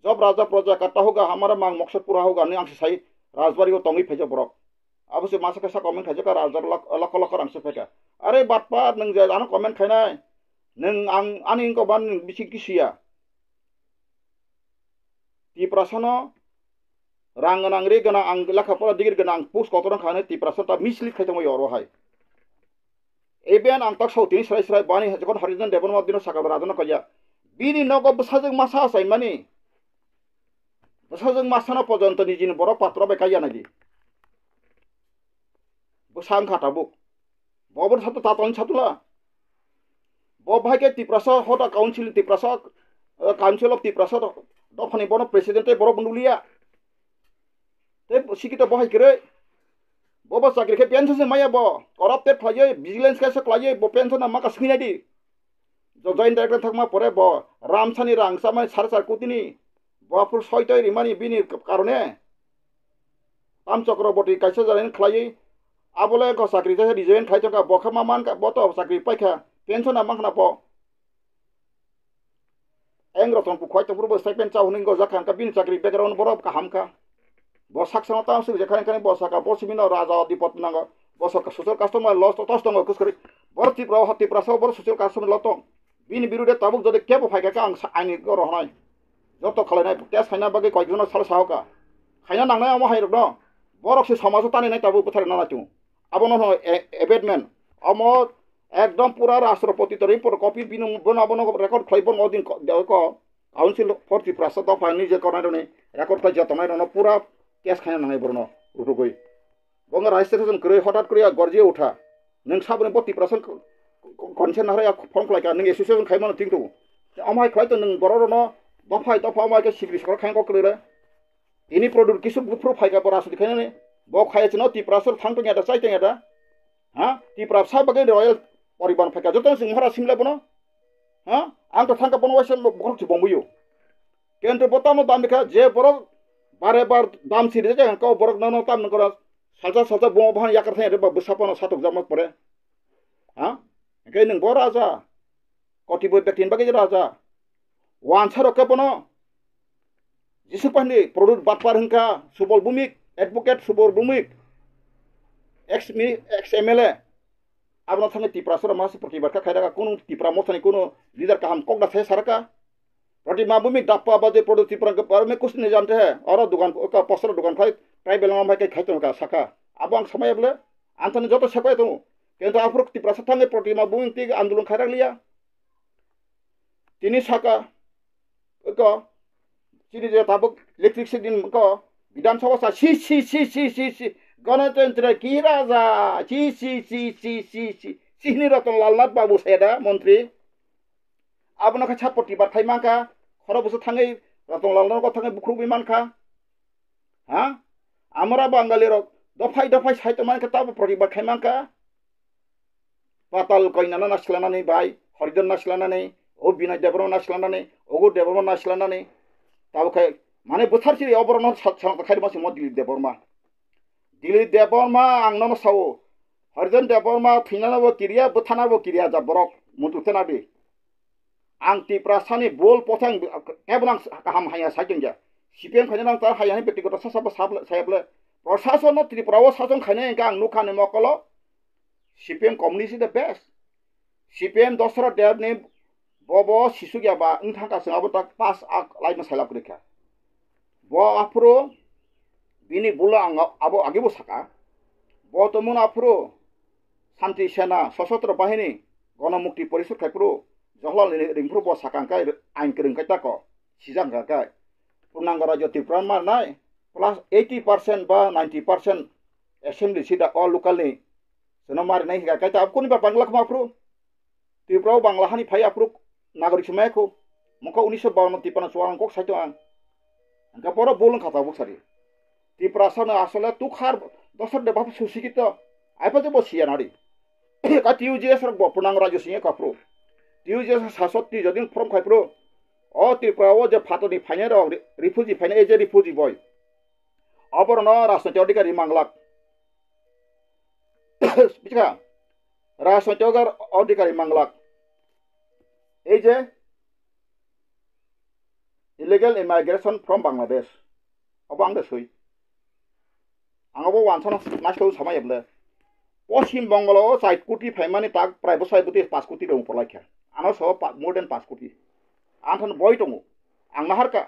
Speaker 1: जब राजा प्रजा काटा होगा हमारे मां मकसद पूरा होगा नै आंसे साय राजबारी को तंगै फेजे बरक आबसे मासा खसा कमेन्ट खाजे का राजा लक लक लक आंसे फेका अरे बाटपा नों जे जानो कमेन्ट खायनाय नों आं आनि इंको बान बिसि किसिया ती प्रश्न रांगनांग रे गना आं लखा पर दिगिर गना आं पुस कतरन खाने ती प्रश्न ता मिसलि खायथों यरो हाय এবেন আংতাক সৌ তিন সরাই সরাই বানি হাজগন হরিজন দেবন মাদিন সাকা বরাজন কয়া বিনি নগ বসাজং মাসা আসাই মানে বসাজং মাসান পর্যন্ত নিজিন বড় পাত্র বেকাইয়া নাকি বসাং খাটাবু ববর ছাত্র তাতন ছাতুলা বভাইকে তিপ্রাস হত council Tipras council of Tipras দফনি বড় প্রেসিডেন্টে বড় বন্ধুলিয়া তে শিক্ষিত বহাইকে রে bo bo sakri ke pension se maya bo korap te khaje vigilance case khaje bo pension ma ka sinadi jo joint director thak ma pore bo ram chani rang sa ma sar sar kutini bo apur soi toi ri mani bini karone am chakraborti kaisa jare khaje abole ko sakri ta resign khai thaka bo khama man ka bo to sakri paikha pension ma khna po eng ro ton ku khoi to pur bo stipend cha ningo go jakhan ka bin sakri background borop ka hamka Basak সামতাংশিক যেখানে এখানে বসাকা বসমিন রাজা অধিপতনাঙ্গ বসরকা সুচল customer loss তস্তঙ্গ খুশ করে বড় তীব্র হতিপ্রাস বর সুচল কাস্টমার লত বিন বিরুদ্ধে তাবুক যদি কেব ফাইকাকে কে আইনি রহনাই যত খালাই নাই তেজ সাইনা বাকি কয়েকজন সাল সাহকা খাইনা নাংনাই আমার হাইরক ন বরক সে সমাজ তানি নাই তাবুক কোথায় না নাচু আবন এবেটমেন অম একদম পুরা রাষ্ট্রপতি তরি কপি বিন বন রেকর্ড খাইব নদিন কাউন্সিল ফর ত্রিপ্রাস দফা নিজে করাই রেকর্ড খাই যত নাই পুরা কেছ খাই নাই বৰ্ণ ৰুটুকৈ বংগ ৰাজ্যেশ্যন গ্ৰৈ হঠাৎ কৰি গৰ্জিয়ে উঠা নোং চাবনে বৰ ডিপ্ৰেশ্যন কনচেন নহয় ফৰ্ম খাই নোং এছ'চিয়েশ্যন খাই মানে ঠিক তোমাৰ আমাৰ খুৱাইতো নোং বৰ ৰ দফাই দফা আমাৰ এতিয়া খাই কওক কৰিলে এনি কিছু বুফ্ৰু ফাইকা পৰা আছে দেখাই ব খাই আছে ন টিপ্ৰাছৰ থাং টঙি এটা চাই টেঙ এটা হা টিপ্ৰা চাই বাগে ৰয়েল পৰিবহণ ফাইকা যতে আছে মহাৰা বনো হা আংটো থাংকা বনোৱাইছে বহুত বমুয়ো কিন্তু বতাম দাম দেখা যে বৰ বারে বার দাম সিরে যে কো বরক ন তাম নকর সাজা সাজা বং ভান ইয়াকার থাই রে বা বসাপন সাতক জামত পরে হ্যাঁ একাই নং বড় রাজা কটি বই ব্যক্তি বাকি যে রাজা ওয়ান সার কে পন যিসু পানি প্রডুট বাদ পার হংকা সুবল ভূমিক এডভোকেট সুবল ভূমিক এক্স মি এক্স এম এল এ আপনার সঙ্গে টিপ্রা সর মাসে প্রতিবার কোনো টিপ্রা মশানি কোনো লিডার কাহাম কক না থাকে प्रतिमा भूमि डप्पा बजे पड़ोसी पर में कुछ नहीं जानते हैं और दुकान का पसर দোকান খাই ट्राइबल বেলা भाई खाई का शाखा अब अंक समय बोले आंसर जो तो सको तुम কিন্তু আফরক তিপ্রাসা থাঙ্গে প্রতিমা বুইং তিগ আন্দোলন খাই রাখলি তিনি শাখা ক তিনি যে তাবক ইলেকট্রিক সিদিন ক বিধানসভা সি সি সি সি সি সি গণতন্ত্র কি রাজা সি সি সি সি সি সি সিহিনী রতন লালনাথ বাবু সেটা মন্ত্রী abo naka chat poti bar thai maka khoro busa thangai ratong langlong ko thangai bukhru bi manka ha amra bangali rok dofai dofai sai to manka tabo poti bar thai manka patal koinana naslanani bai Harijan নাচলানানে ও বিনয় দেবর নাচলানানে ওগো দেবর নাচলানানে তাও খাই মানে বোথারছি অবরণ খাই মাসি মো দিলীপ দেবর্মা দিলীপ দেবর্মা আংনম সাও হরিজন দেবর্মা থিনানাবো কিরিয়া বোথানাবো কিরিয়া যা বরক মুতুতে নাবি anti prasani bol potang keblang kaham haya sakinja sipen khane nang tar তার হাইয়া ব্যক্তিগত sasa sab প্রশাসন ত্রিপুরাও শাসন খানে আং নুখানে মকল CPM communist the best CPM দসরা দেবনি বব শিশু গিয়া গিয়াবা থাকা সাবো তাক পাস আক লাইমা সাইলাব রেখা ব আফ্রো বিনি বুল আং আবো আগেব সাকা ব তমুন আফ্রো শান্তি সেনা সশস্ত্র বাহিনী গণমুক্তি পরিষদ খাইপ্রো jonglol ini ring prubo sakangkai aing kering kaca ko sijang kakai punang rajo tipran mar nai plus 80% ba 90% assembly sida all local ni sono mar nai ka kaca apku ni ba bangla ma pru tipro bangla hani phai apru nagorik sumai ko muka 1952 tipana suarang kok saito ang angka poro bolong khata buk sari tiprasana asala tu khar dosar de bab susikita aipa de bosiya nari Kati tiujia bo go punang rajo singe ka pru ইউজেস সাতষট্টি যদি form খাইফর অ তি ত্রিপুরাও যে ফাটনি ফাইনে refugee ফাইনে এই যে refugee বয় অবরণ রাজনৈতিক অধিকারী মাংলাক বুঝা রাজনৈতিক অধিকারী মাংলাক এই যে ইলিগেল ইমাইগ্রেশন ফ্রম বাংলাদেশ অব আং সই আঙব ওয়ানসন মাস সামাই এবলে পশ্চিমবঙ্গল সাইট কোটি ফাইমানি তাক প্রায় বছর পাঁচ কোটি রং পলাইখ্যা আনৰ চব মোৰ দেন পাঁচ কোটি আন থান বই টঙো আং নাহাৰ কা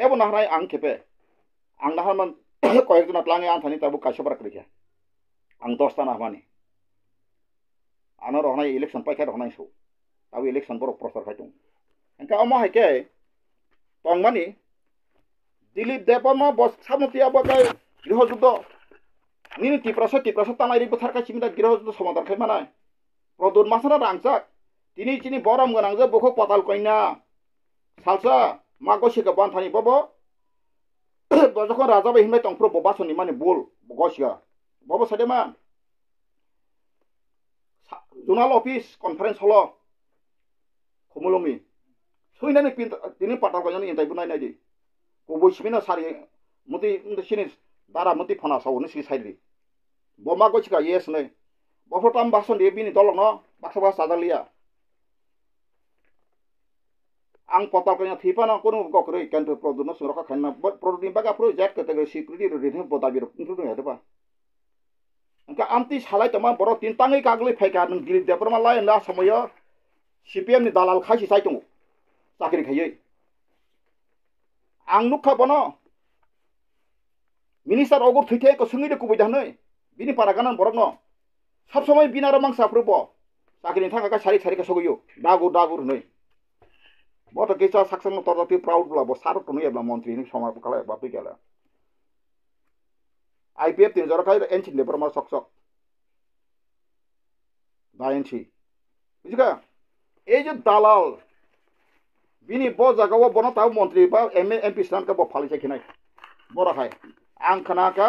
Speaker 1: তেওঁ নাহাৰাই আং খেপে আং নাহাৰ মান কয়েকজন আটলাঙে আন থানি তাৰ কাশ্য পাৰ কৰি আং দহটা মানে আনৰ হনাই ইলেকশ্যন পাই খাই হনাইছো তাৰ ইলেকশ্যন বৰ প্ৰচাৰ খাই তোং এনেকৈ অমা হাইকে টংমানি দিলীপ দেৱমা বস্তামতী আৱাই গৃহযুদ্ধ নি টিপ্ৰাছে টিপ্ৰাছে টানাই পথাৰ খাইছিমি তাত গৃহযুদ্ধ সমাধান খাই মানে প্ৰদুৰ মাছ আংজাক তিনি চিনি বরম गोनांजो बखौ পাতাল কইনা সালসা মাগো শিকা বানথানি বব যখন রাজা বাই হিমে তংপ্র বাসনি মানে বল গসিয়া বব সাদেমা জোনাল অফিস কনফারেন্স হল কমলমি সৈনানি পিন তিনি পাতাল কইনা ইন্টাইবু নাই নাই দি না সারি মতি সিনি দারা মতি ফনা সাউনি সি সাইলি বমা গছিকা ইয়েস নাই বফটাম বাসন দিয়ে বিনি দলক ন বাক্সা বাস সাজালিয়া ang potal kanya thipa na kono ko kre kan to produna sura ka khanna but produni baga pro jet ka tege security ro rin potal bi ro kuntu ya ba angka amti salai tama boro tin tangai kagli phai ka nang gili depar ma lai la samaya cpm ni dalal khasi sai tu চাকরি খাইয়ে আং নুখা বন minister অগর থৈথে কসঙ্গিরে কুবই দানো বিনি পারাগান বরক সব সময় বিনার মাংসাফ্রব চাকরি থাকা সারি সারিকা সগৈও দাগুর দাগুর হই बट केही सक्छन् तर त्यो प्राउड अब साह्रो टुनै हेर्न मन्त्री समाज कला बापी केला आइपिएफ तिन जरा खाइ एनसी लेबर मा सक्छ दा एनसी बुझिका এই যে দালাল বিনি ব জায়গাও বন তাও মন্ত্রী বা এম এম পি স্থানকে ব ফালিছে খিনাই বড় খাই आं खानाका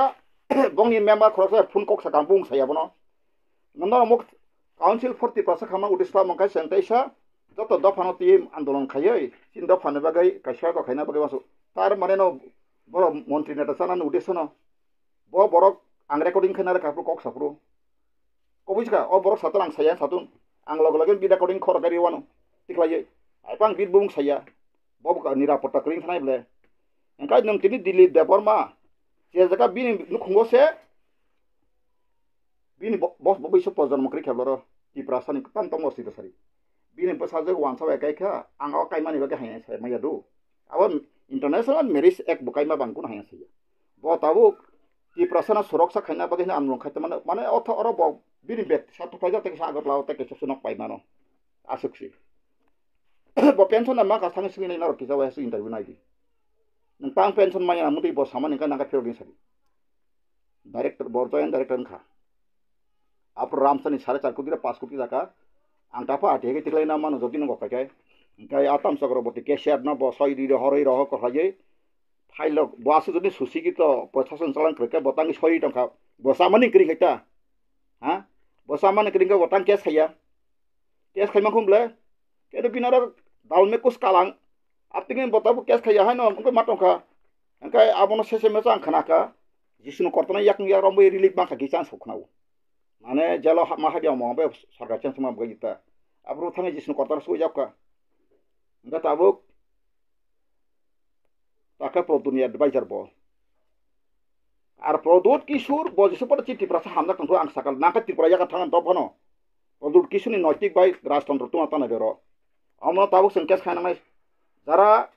Speaker 1: बंनि मेम्बार खरसा फुन कक्सा गां बुंसाया बनो नन्दर मुख काउन्सिल फोर्टी पार्सेन्ट खालामना उदिस्ला मंखाय सेन्टाइसा joto dofano ti andolon khayoi sin dofano bagai kasya ko khaina bagai wasu tar mane no boro montri neta sanan udeso no bo borok ang recording khaina ka pro kok sapro kobuchka o borok satrang saya satu, ang log login bida recording khor kari wanu tiklaye ai pang bid bung saya bob ka nirapotta kring khanai ble engkai nam tini dili depor ma sia jaka bini nu khungo se bini bos bobi so pozon makri khabloro ti prasani kan tomo sida sari bini bwsajak uansawai kaikha ang o kaimani bai haina sai maya do abo international marriage act bo kaima bangkun haina sai bo tabo ত্ৰিপ্ৰাচনা সুৰক্ষা খাইনা বাগে আন্দোলন খাইতে মানে মানে অৰ্থ or বিনি ব্যক্তি সাত পাইজা তাকে আগত লাওতে কেঁচু চুনক পাই মানো আসুকছি ব পেনশন মা কাছ থাঙে সিগিনে নাকি যাওয়া আসু ইন্টারভিউ নাইবি নং পাং পেনশন মাই না মুটি ব সামান ইনকা নাকা ফেরো গেছাবি ডাইরেক্টর বর্জয়েন ডাইরেক্টর খা আপর রামসানি সাড়ে চার কোটি পাঁচ কোটি টাকা anta pa ati ke tiklai nama no jotino ko kai kai Chakraborty cashier ন বসই দি হরই রহ কহাজে ফাইল বাস যদি সুসিকি তো প্রশাসন চালান ক্রেকে বতাং সই টঙ্কা বসা মানে ক্রিং এটা হ্যাঁ বসা মানে ক্রিং বতাং কেস খাইয়া কেস খাইমা খুমলে কেন পিনার দালমে কুস কালাং আপনি বতাবো কেস খাইয়া হয় না মাতঙ্কা এনকাই আবনো শেষে মেচা আং খানাকা যিসুনো কর্তনা ইয়াক ইয়ারম্বই রিলিফ মাখা কি চান্স হখনাও mane jalo ma hadi mo be sarga chen sama ba gita abru thane jisnu kortar su yakka nga tabuk taka pro dunia advisor bo ar produt kisur bo jisu par chiti prasa hamna kan ang sakal naka tripura yaka thangan top hono produt kisuni noitik bai rastan tu atana bero amna tabuk sankes khana mai jara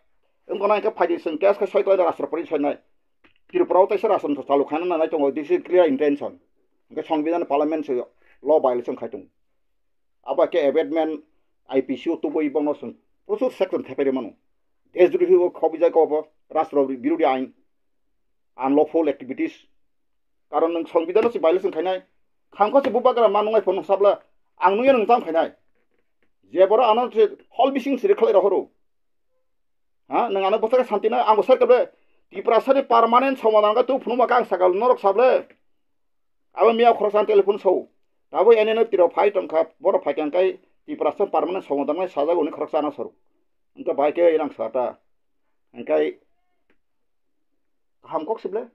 Speaker 1: engkona ka phaji sankes ka soitoi rastra pari soinai tripura tai sara sam thalu khana na nai tongo this clear intention হেঁকে সংবিধান parliament ল violation খাই থং আবার একে এভেডমেন্ট I P CO তবু ইব নচোন প্রচুর section থেপেরে মানুষ দেশদ্রোহী খবিজাই কব রাষ্ট্র বিরোধী আইন আনলফুল একটিভিটিস কারণ নাম সংবিধান সে বাইলেশন খাইনাই খাংখা সে বুবাগারা মা নাই ফোন হসাবলা আং নুয়ে নাম খাইনাই যে বড় আনন্দ সে হল বিশিং সে রেখালে রহরু হ্যাঁ নাম আনন্দ বসে শান্তি নাই আং বসে কেবে ত্রিপুরা সারি পারমানেন্ট সমাধান তো ফোন মাকে আং সাগাল নরক সাবলে abo miya khorosan telepon sou tabo ene no tiro phai tongkha boro phai kang kai ti prasam permanent somodang mai saja gune khorosan soru angka bai ke irang sata angkai hamkok sible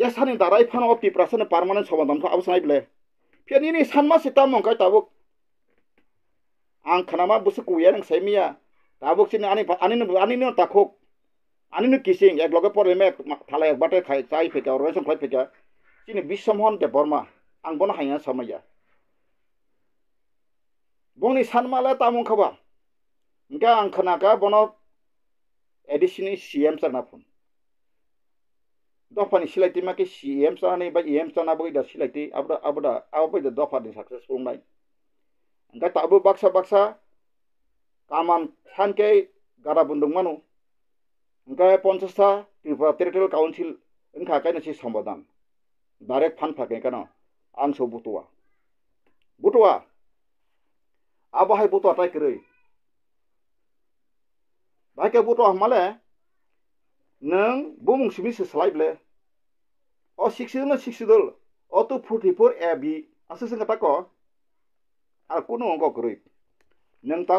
Speaker 1: jesani darai phan of ti prasam permanent somodang kha absai ble phiani ni sanma sita mongkai tabo ang khanama busu kuyang semia tabo sin ani ani ani no takhok ani no kising ek loge por me thala ek bate khai chai pheka or rosam khai pheka chini bisomhon ke borma ang bono hanya samaya bongni sanmala tamung khaba ngka ang khana ka bono edisini cm sarna phun dofani silaiti ma ke cm sarani ba em sarna boi da silaiti abda abda abai da dofa de successful nai ngka tabu baksa baksa kaman sankei ke gara bundung manu ngka 50 e ta tripura territorial council ngka kainasi direct फानफागोन एखानो आं सौ बट'आ बट'आ आ बाहाय बट'आ टाइकरै बाहायके बट'आ हमाले नों बुमुंसिमि सोस्लायब्ले अ सिक्सिनो सिक्सिदोल अ to फर्टिफोर ए बि आसो जों खोथाख' आरो कुनु अंग गोरै नों दा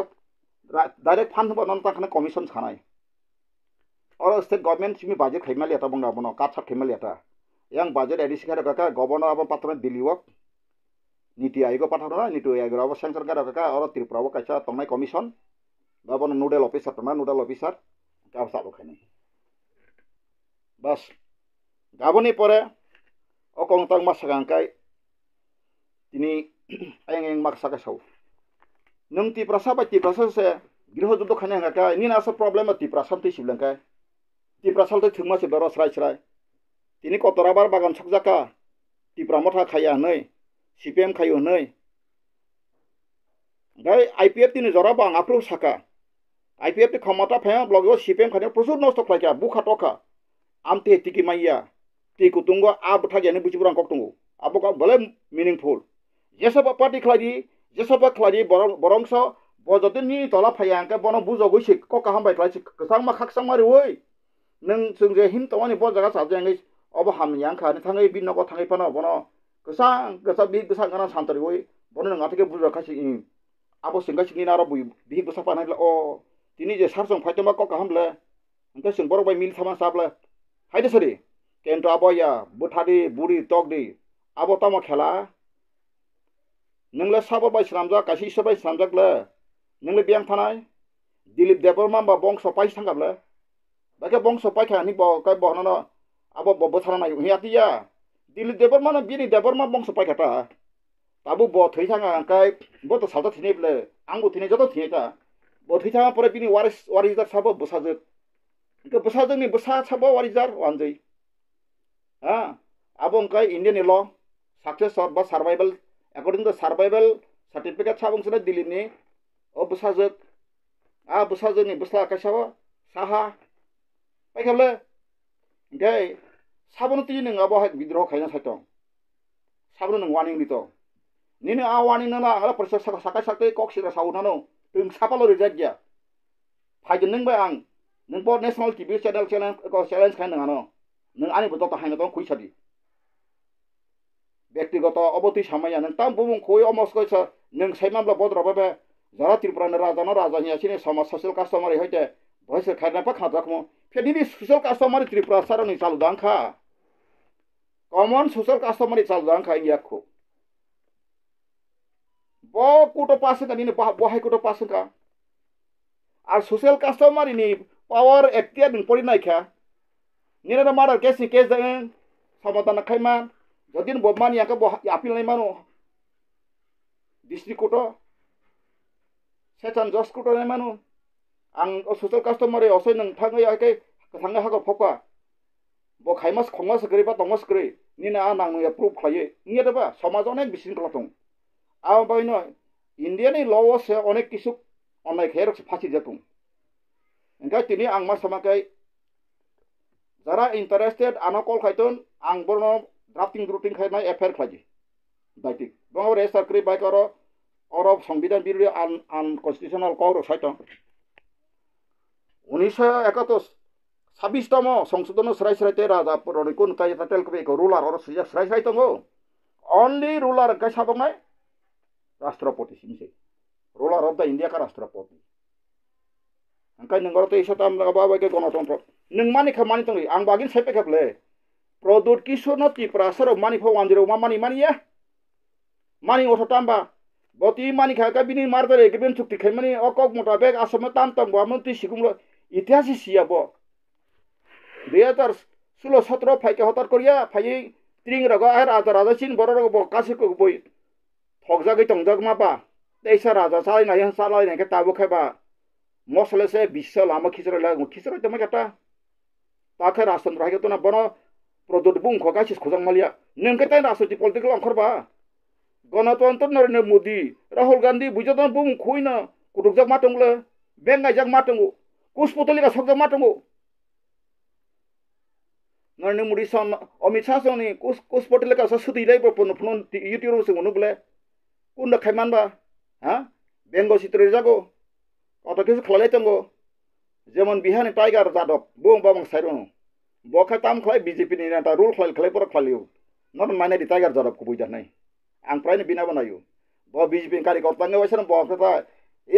Speaker 1: डाइरेक्ट फान्ड होबा नों ताखौनो कमिसन सानाय और स्टेट गभर्नमेन्ट सिमि बाजेट खाइमालियाता बंगा बनो काट साट खाइमालियाता yang budget edisi kara kaka governor apa patron dili niti ayo ko patron na niti ayo grawa sang sang kara kaka ora kaca tomai komision bapa noda nude lopi sar tomai nude lopi sar kau sabo kene bas gaboni pore o oh, kong tang mas sagang ini ayang ayang mak saka sau nung ti prasa pa ti prasa se giro hodo to kanya ini nasa problem ti prasa ti bilang kai ti prasa cuma tungma se beros rai তিনি कतराबार बागान साकजाका टिप्रा मथा खाया नै CPM खायो नै ओमफ्राय आइ P F तिनि जराबो आं आप्रो साका आइ पि एफ नि क्षमता फाया ब्लगेव सिपिएम खानायाव प्रचुर नस्थ' खायखा बुखा टखा आमथे टिकि माइया ति कुटुंग आब थागियानो बुजिबो आं कक्टंगौ आबो भले मिनिंफुल जेसबा पार्टी खालादि जेसबा खालादि बरंस बजदिनि तला फाया आंका बन बुजगै सिक कका हामबाय खालासि खसां मा खाकसां मारि ओइ नों जों जे हिम तवानि बजागा साबजाङै अब हामी याङ खाने थाङै बि नगो थाङै पन बन गोसां गोसा बि गोसा गाना सान्तरि ओइ बन नङा থেকে বুঝ রাখাছি ই আবো সিংগা সিংনি নারা বুই বি গোসা পানা ও তিনি যে সার সং ফাইতে মা কক হামলে ইনকে সিং বড় বাই মিল থামা সাবলে হাইদে সরি কেনটো আবো ইয়া বুঠাদি বুড়ি টক দি আবো তামা খেলা नोंलाय साबर बाय सामजा गासै इसोर बाय सामजागला नोंलाय बेयां थानाय दिलीप देबरमा होमबा बंस पाइस थांगाबला बाके बंस पाइखानि बहना अब बोथारा नाय हियातिया दिल्ली देबरमा न बिनि देबरमा वंश पाइखाटा ताबु ब थैथाङा आंखाय ब त सालता थिने बिले आंबो थिने जत थिने ता ब थैथाङा परे बिनि वारिस वारिसदार साबो बोसाजो इनका बोसाजोनि बोसा साबो वारिसदार वान्जै हा अब अंकाय इन्डियन ल सक्सेस अर बा survival according to survival certificate साबोंसोना दिल्लीनि अ बोसाजो आ बोसाजोनि बोस्ला आकाशाबो साहा पाइखाबले ओमफ्राय 사부는 뜨지 능가 봐 믿으러 가야 살동 사부는 능 와닝 리도 니네 아 와닝 너나 알아 벌써 사가 사가 살때 꼭시라 সাপালো 응 사발로 리자기야 파이든 능 바양 능보 내셔널 TV 채널 채널 거 챌린지 가는 하노 능 아니 부터 또 하는 동 구이차디 ব্যক্তিগত অবতি সামাইয়া নেন তাম বুমুং খই অমস কইছ নেন সাইমামলা বদ্র বাবে যারা ত্রিপুরানের রাজানো রাজা আছিনে সমাজ সোশ্যাল কাস্টমারি হইতে ভয়সের খাইনা পা খাঁচা খমো ফেদিনি সোশ্যাল কাস্টমারি ত্রিপুরা সারনি চালু দাংখা कॉमन सोशल कस्टमर चल्दा खाइ याखो ब कोटो पासन का निने बहाय कोटो पासन का আর সোশ্যাল কাস্টমার ইনি পাওয়ার একটিয়া দিন পড়ি নাই খা নিরে মারার কেস নি কেস দেন সমাধান খাইমা যদি বমান ইয়াকে আপিল নাই মানো ডিস্ট্রিক্ট কোর্ট সেচান জজ কোর্ট নাই মানো আং সোশ্যাল কাস্টমারে অসৈ নং থাঙ্গে ইয়াকে থাঙ্গে হাগো ফকা ব খাইমাস খংমাস গরিবা তংমাস গরি প্রুফ आं नों एप्रुभ खायो इंगेदबा समाज अनेक बिसिंखला दं आं बायनो इन्डियानि ल'से अनेक किसु अनेक हेरक्स फासि जादों ओंखाय दिनै आं मा सामाखै যারা ইন্টারেস্টেড আনো কল খাইতন আং বর্ণ ড্রাফটিং গ্রুটিং খাইনাই এফেয়ার খাইজি বাইটিক বঙ্গ রে সার্করি বাইকর অর সংবিধান বিরোধী আন আনকনস্টিটিউশনাল কর সাইতন উনিশশো একাত্তর ছাব্বিশতম সংশোধন স্রাই স্রাইতে রাজা पुराणको नुकाय ताटेल कबेको रुलारहरू सुझाव स्राई स्राई दङ अन्ली रुलार गाइसाबावनाय राष्ट्रपतिसिमसै रुलार अफ द इन्डियाका राष्ट्रपति ओंखाय नोंगोथ एसे दाम बाबाके गणतन्त्र नों मानिखो मानि दङ आं बागिन साइपेखेबले प्रदुत किशोरनो टिप्रासाराव मानिफाव वान्दिराव मा मानि मानिया मानि अथ ताम्बा बति मानिखाका बिनि मार्दारे गेबेन चुक्ति खैमानि अकक मोटाबेक आसाममा ताम ताम बामन ति सिगुमलो इतिहास सियाबो ବେହତର ଷୋହଳ ସତର ଫାଇକେ ହତର କରିବା ଫାଇ ତ୍ରିଂ ରଗ ରାଜ ରାଜସିନ ବର ରଗ ବକାଶ ବୈ ଥକଜା ଗୀତ ଅଙ୍ଗ ମାପା ଏଇ ସାର ରାଜା ସାର ନାଇଁ ସାର ନାଇଁ କେତେ ଆବ ଖାଇବା ମସଲେ ସେ ବିଷ ଲାମ ଖିସର ଲାଗ ଖିସର ତମେ କେତେଟା ପାଖେ ରାସନ୍ଦ୍ର ହାଇକେ ତୁମେ ବନ ପ୍ରଦୁଟ ବୁ ଖକାଶି ଖୋଜଙ୍ଗ ମାଲିଆ ନେମ କେତେ ଆସୁଛି ପଲିଟିକାଲ ଅଙ୍କର ବା ଗଣତନ୍ତ୍ର ନରେନ୍ଦ୍ର ମୋଦି ରାହୁଲ ଗାନ୍ଧୀ ବୁଝତ ବୁ ଖୁଇନ କୁଟୁକ ଯାକ ମାଟଙ୍ଗୁଲେ ବେଙ୍ଗାଇ ଯାକ ମାଟଙ୍ଗୁ କୁଷ୍ପୁତଲିକା ଶକ୍ତ ମାଟଙ୍ଗୁ நரேந்திர மோடி சாம் அமித்ஷா சோ நீ கோஸ் கோஸ் போட்டில கசா சுதிலை பொன் பொன் யூடியூப் ரோசி ஒன்னு குலே குண்ட খাইமான் பா ஹா பெங்க சித்திர ஜாகோ কত কিছু খালাই তঙ্গ যেমন বিহানে টাইগার যাদব বৌ বাবং সাইরণ বখা তাম খালাই বিজেপি নিয়ে তা রোল খালাই খালাই পরে খালিও নর মানে দি টাইগার যাদব কবই দা নাই আং প্রায় বিনা বনাইও ব বিজেপি কার্যকর্তা নে বসে বখা তা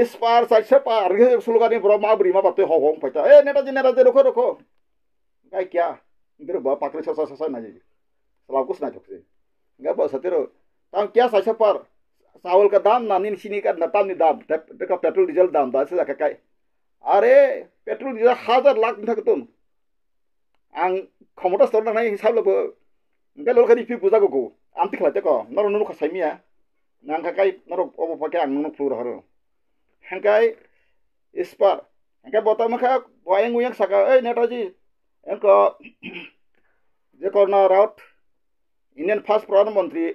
Speaker 1: এস পার সাইসে পার গে সুলগানি ব্র মা ব্রিমা পাতে হ হং পাইতা এ নেটা জি নেটা দে রখো রখো গাই কিয়া इधर बा पाकरे ससा ससा ना जी सलावकुस ना चुकसे गया बा सतेरो ताम क्या सचे पर चावल का दाम ना निशिनी का नता नि दाम का पेट्रोल डीजल दाम दा से काय अरे पेट्रोल डीजल हजार लाख थाको तुम आं क्षमता स्तर नांनाय हिसाब लोबो ओमफ्राय ललखानि फि बुजा गोगौ आमथि खालायते क नरो नरो खासायमिया नांखा काय नरो अबो पाके आं ननो फ्लुर हरो हेंकाय इस्पार हेंकाय बता मखा बयें उयें साका ओइ Netaji engko jekorna raut indian first montri mantri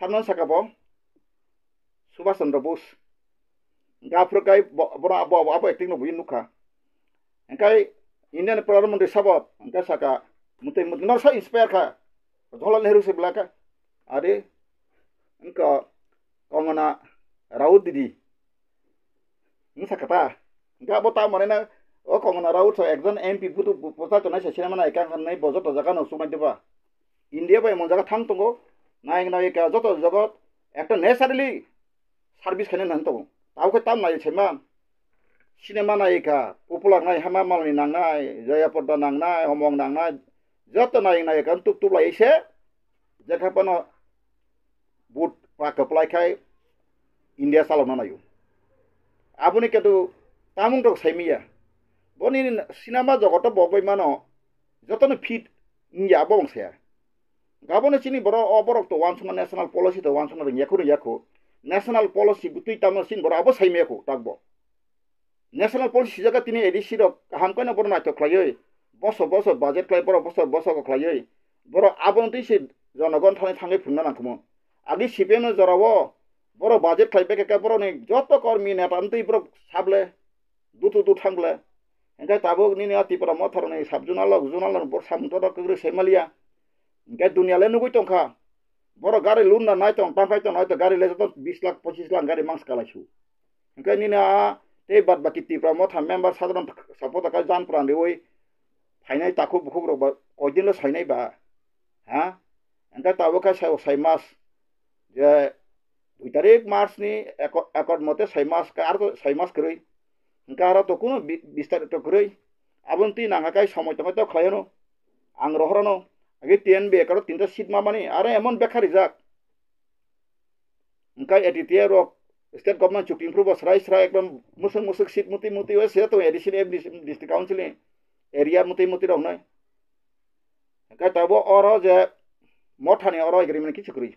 Speaker 1: saka sakabo subhas chandra bos gafro kai bora abo abo eting no buin nuka engkai indian pradhan montri sabo engka saka mute mutnar sa inspire ka dhola nehru se blaka are engka kongona raut didi ini sakata enggak mau tahu mana অ কংগনা ৰাউত একজন M P vote প্ৰচাৰ জনাইছে cinema একেখন নাই বজত জেগা নচু মাৰি দিবা India পৰা এমন জেগা থাং তংগ নাই নাই একে যত জগত একটা নেচাৰেলি চাৰ্ভিচ খাই নাহান তং তাৰ তাত নাই চেমান চিনেমা নায়িকা পপুলাৰ নাই হেমা মালনী নাংনাই জয়াপদা নাংনাই হমং নাংনাই যত নাই নাই একান টুপ টুপ লাগিছে জেগা পান বুট পৰা কপলাই খাই ইণ্ডিয়া চালনা নাই আপুনি কিন্তু তামোংটো চাইমিয়া বনি সিনেমা জগত বগৈ মানো যতন ফিট ইয়া বংসে গাবনে চিনি বড় অবরক তো ওয়ান সমা ন্যাশনাল পলিসি তো ওয়ান সমা ইয়াকু ইয়াকু ন্যাশনাল পলিসি গুতুই তাম সিন বড় আবো সাইমেকু তাকব ন্যাশনাল পলিসি জায়গা তিনি এডিসি রক হাম কইনা বড় নাটক লাইই বস বস বাজেট লাই বড় বস বস লাইই বড় আবনতি সে জনগণ থানে থাঙ্গে ফুন্না নাকুম আগে সিপিএম জরাবো বড় বাজেট খাইবে কে বড় যত কর্মী নেতান্তি বড় সাবলে দুটো দু থাংলে enkai tabuk nini ati para motor ni sabjun alok jun alok bor sam to dok kru semalia enkai dunia le nugui tongkha bor gari lun na nai tong pampai tong nai to gari le to 20 lakh 25 lakh gari mangs kalaisu enkai nini a te bat baki ti para motor member sadron sapota ka jan pran re oi ফাইনাই তাকো বুকুব রব কদিনল সাইনাই বা হ্যাঁ এনকা তাবকা সাই মাস যে দুই তারিখ মার্চনি একট মতে সাই মাস আর সাই মাস করই Nka hara to kuno bistar to kuroi. Abon ti সময় kai তো to আং রহরানো আগে rohrono. বে tien তিনটা সিট মামানি sit এমন Are যাক bekhari এটি Nka রক স্টেট গভর্নমেন্ট চুক্তি ইম্প্রুভ সরাই সরাই একদম মুসুক মুসুক সিট মুতি মুতি হয়ে সেটা তো এডিশন এফ ডিস্ট্রিক্ট কাউন্সিলিং এরিয়ার মুতি মতি রক নয় তাইব অর যে মঠানি অর এগ্রিমেন্ট কিছু করি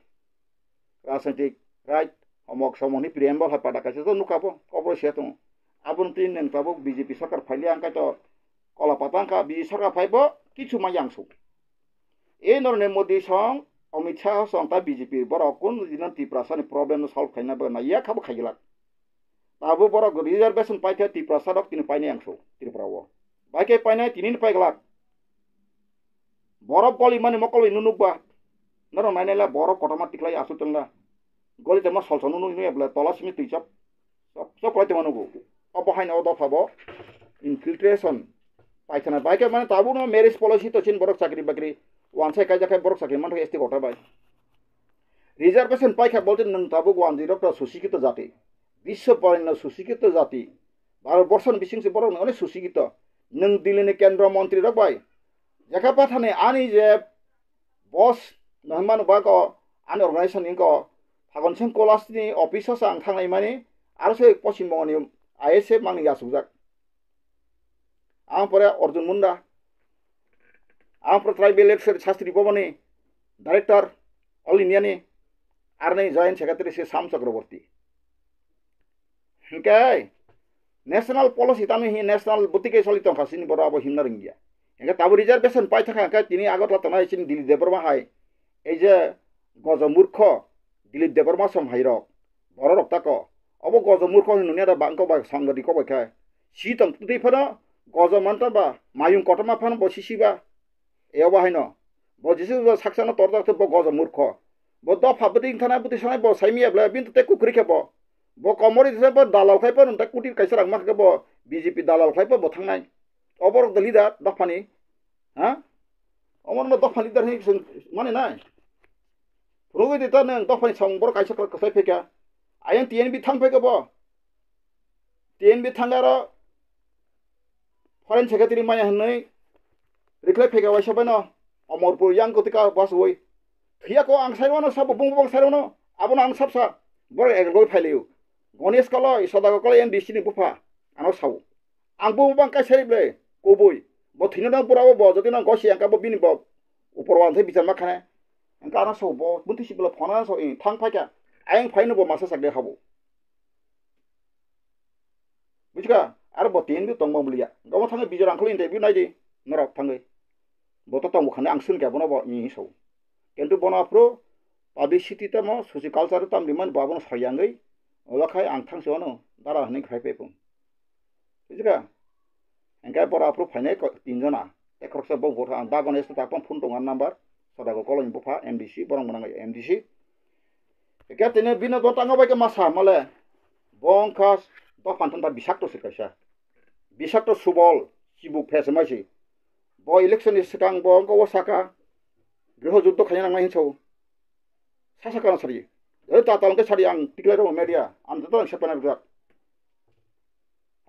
Speaker 1: রাজনৈতিক রাইট অমক সমনি প্রিয়েম্বল হাত পাটা কাছে তো নুকাবো অবশ্যই সে তো abun tin neng tabo biji pisa kar pali angka to kola patang ka biji sarka pai bo kichu ma yang su. E nor ne modi song omi cha song ta biji pir bora kun di ti prasa ni problem no sol kaina bo na iya kabo kajilak. Tabo bora go biji besen pai ti prasa dok tin pai ne yang su tin prawo. Pai ke pai ne tin ne pai galak. Bora poli mani mokol inu nuk ba. Nor mani la bora kota mati klay ya asu la. Goli tema sol sonu nuk nuk ya bela tolas mi tui chop. Sok kolai tema nuk অপসান অদফ হ'ব ইনফিল্ট্ৰেশ্যন পাইছে নাই পাইকে মানে তাবো নহয় marriage policy তচিন বৰক চাকৰি বাকৰি one চাই কাজিয়া খাই বৰক চাকৰি ইমান এছ টি ঘটা পাই ৰিজাৰ্ভেশ্যন পাইছে বলতে তাবো ওৱান জিৰ' এটা সুশিক্ষিত জাতি বিশ্বপৰ্য সুশিক্ষিত জাতি আৰু বৰ্ষণ বিশ্বংশী বৰক নহ'লে সুশিক্ষিত নং দিল্লী নে কেন্দ্ৰ মন্ত্ৰী ৰ পাই জেকা পা থানে আনি যে বস নহমান বাক আন অৰ্গেনাইজেশ্যন ইংক ফাগুন সিং কলাশনী অফিচ আছে আং থাঙা ইমানেই আৰু সেই পশ্চিমবংগ নিয়ম আয়ে সে yasukjak. Ang pore Arjun Munda. Ang pore Tribal Affairs Shastri Bhavane Director All India আর নেই জয়েন্ট সেক্রেটারি সে শ্যাম চক্রবর্তী হিনকে ন্যাশনাল পলিসি তামে হি ন্যাশনাল বতিকে চলিত হাসিন বড় আবো হিমনার ইঙ্গিয়া একে তাব রিজার্ভেশন পাই থাকা একে তিনি আগত লাতানা হয়েছেন দিলীপ দেববর্মা হাই এই যে গজমূর্খ দিলীপ দেববর্মা সম হাইরক বড় রক্তাক abo gozo murko hinu ne da bang ko ba sangadi ko ba kha si tang tu dei phara gozo man ta ba mayung kotama phan bo si si ba e ba haino bo jisu ba saksa na tor da bo gozo murko bo da pha ba ding thana bu ti sanai bo sai mi abla bin te ku kri kha bo bo komori dise bo dalal khai pa nun ta kuti kaisa rang ma kha bo BJP দালাল খাইপা বথাং নাই অবর দলিদা দফানি হ্যাঁ অমর মা দফানি দার মানে নাই রোগে দিতা নেন দফানি সং বড় কাইসা কাইসা ফেকা আয়ন তিয়েন বিথাং ফে কব তিয়েন বিথাং আর ফরেন সেক্রেটারি মানে হই রিক্লাই ফে গাওয়াই সবাই ন অমরপুর ইয়াং গতি কা বাস ওই থিয়া কো আং সাইব ন সব বং বং সাইব ন আবন আং সব সা বড় এক লই ফাইলে ইউ গণেশ কল ইসদাক কল এন ডিসি নি বুফা আনো সাউ আং বং বং কা সাইব লে কো বই বথিন ন পুরাও ব যদি ন গসি আং কা বিনি ব উপর ওয়ান থে বিচার মাখানে এনকা আনো সব বন্তি সিবল ফনা সব ইন থাং ফাইকা a yi amfani da bomasa sagai habo bichka ar botin bi tong mamul ya ga mo thana bijara angklo interview nai di nora pangai boto tong khana angsun ka bono bo ni so কিন্তু বন Afro পাবিসিটি তাম Susi culture তাম বিমান বাবন সয়াঙ্গই ওলাখাই আংথাং সন দারা হনে খাই pipe বুঝিকা এঙ্কাই বড় Afro ফাইনে তিনজনা একরকসে বউ বড় আং দাগন এসে তাকপন ফোন দোকান নাম্বার সদাগো কলম বফা এমডিসি বরং বনাঙ্গাই এমডিসি এতিয়া তেনে বিনোদ টাঙবাইকে মাছ হামালে বং খাচ তো পান তা বিষাক্ত চি কৈছা বিষাক্ত চুবল চিবুক ফেচ মাইছি ব ইলেকশ্যন চিকাং বংক ও চাকা গৃহযুদ্ধ খাই নাম মাইহিন চাও চা চাকা চাৰি এই তাতালকে চাৰি আং টিকলাই ৰ মেডিয়া আন যাতে আং চেপেনে বিৰাট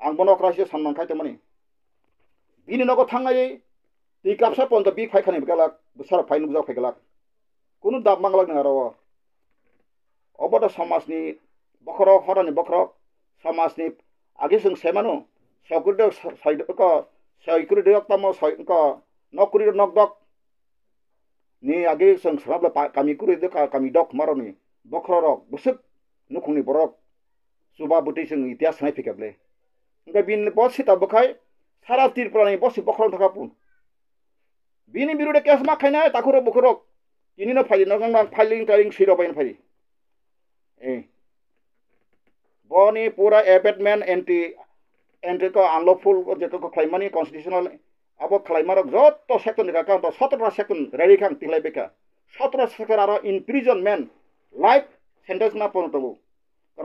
Speaker 1: আং বন অকৰাইছে সন্মান খাই তেমানি বিনি নগ থাঙাই দি কাপচা পৰ্যন্ত বি ফাইখানি গেলাক ফাইন বুজাও ফাইগেলাক কোনো দাব মাংলাক না আৰু ଅବଢ଼ ସମାସନି ବଖର ହରନି ବଖର ସମାସନି ଆଗେସଂ ସେମାନୁ ସକୁରିଡ଼ ସୈକ ସୈକୁରିଡ଼ ତମ ସୈଙ୍କ ନକୁରିଡ଼ ନକଦକ ni age sang sabla kami kuri de kami dok maroni bokrorok busuk nukuni borok suba buti sing itias nai pikable nga bin bosi ta bokai sara tir prani bosi bokron thaka pun bini birude kes ma khaina takuro bokrok ini no phali no gang phali taring siro bain phali बनि पूरा एपेटमेन्ट entry एन्ट्रिखौ आनलफुल जेखौ खालामनानै constitutional अब खालामनानै जत्त' section देखा count सत्र'टा section ready खां तिलाय बेखा सत्र'टा सेक्टन आरो इमप्रिजनमेन्ट लाइफ सेन्टेन्स ना पनतबो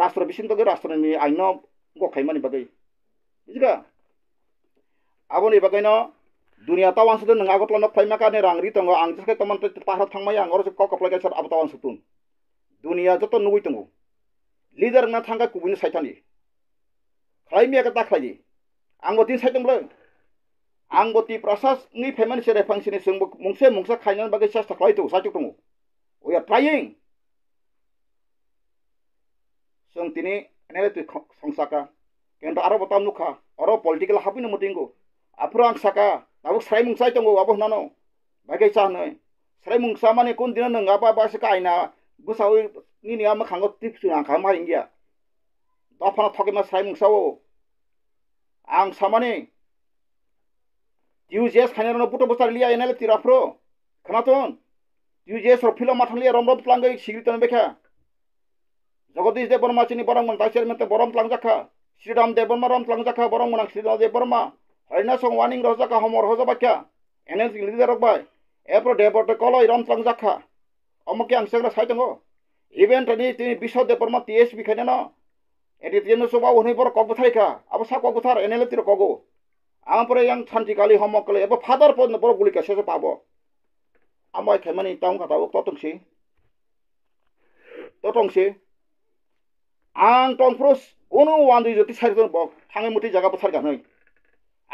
Speaker 1: राष्ट्र बिसिन्तगै राष्ट्रनि आइन गखायमानि बागै बुजिगा आबनि बागैनो दुनिया तावांसदो नों आगतलानो खायमाकानि रां रितंगो आं जसखै तमन पाहाराव थांबाय आं अरसो ककप्लाय गायसार आब तावांसो तुन दुनिया जत नुगै दङ लिडार ना थांगा गुबैनो साइथानि खालायमियाखौ दाख्लायो आंबो दिन साइदोंब्ला आंबो टि प्रसासनि फेमेन सेरे फांसिनि सोंबो मुंसे मुंसा खायनानै बागै सेस्था खालायदों साइथाव दङ उइ आर ट्राइं जों दिनै एनालिटिक संसाका কিন্তু আরো বতাম নুখা আরো পলিটিক্যাল হাফিনো মতিঙ্গু আফ্রো আং সাকা নাবো স্রাই মুংসাই দঙ্গো আবো হনানো ভাগে চা নয় স্রাই মুংসা মানে কোন नोङाबा নঙ্গাবা आइना 不稍微你你要没看过对虽然看马英杰，那怕他给嘛塞门少，俺什么呢？UJS 看见那不都不在里啊？那个地方 pro，看那 ton UJS 罗皮了马上里啊，罗罗不啷个西里头没看？জগদীশ Debbarma চিনি বরং মন তাই চেয়ারম্যান বরং প্লাং জাখা শ্রীরাম দেববর্মা রম প্লাং জাখা বরং মনাং শ্রীরাম দেববর্মা হরিণা সং ওয়ানিং রহজাকা হমর হজা বাক্যা এনে লিডার রকবাই এরপর ডেবরটে কল রম প্লাং জাখা অমুকে আংশগ্ৰ চাই দিওঁ ইভেন তিনি তিনি বিশ্ব দেৱ বৰ্মা টি এছ বিষয় নে ন এটি তিনি চুবা উনৈ পৰা কক কথা শিকা আৰু চা কক কথাৰ এনে লৈ কগো আমাৰ পৰা ইয়াং শান্তি কালি সমকলে এবাৰ ফাদাৰ পদ নপৰ বুলি কেছে যে পাব আমাৰ খেমানি তাও কথা কত টংছি তো টংছি আং টংফ্ৰুচ কোনো ওৱান দুই যদি চাৰি বক ঠাঙে মুঠি জেগা পথাৰ গান হয়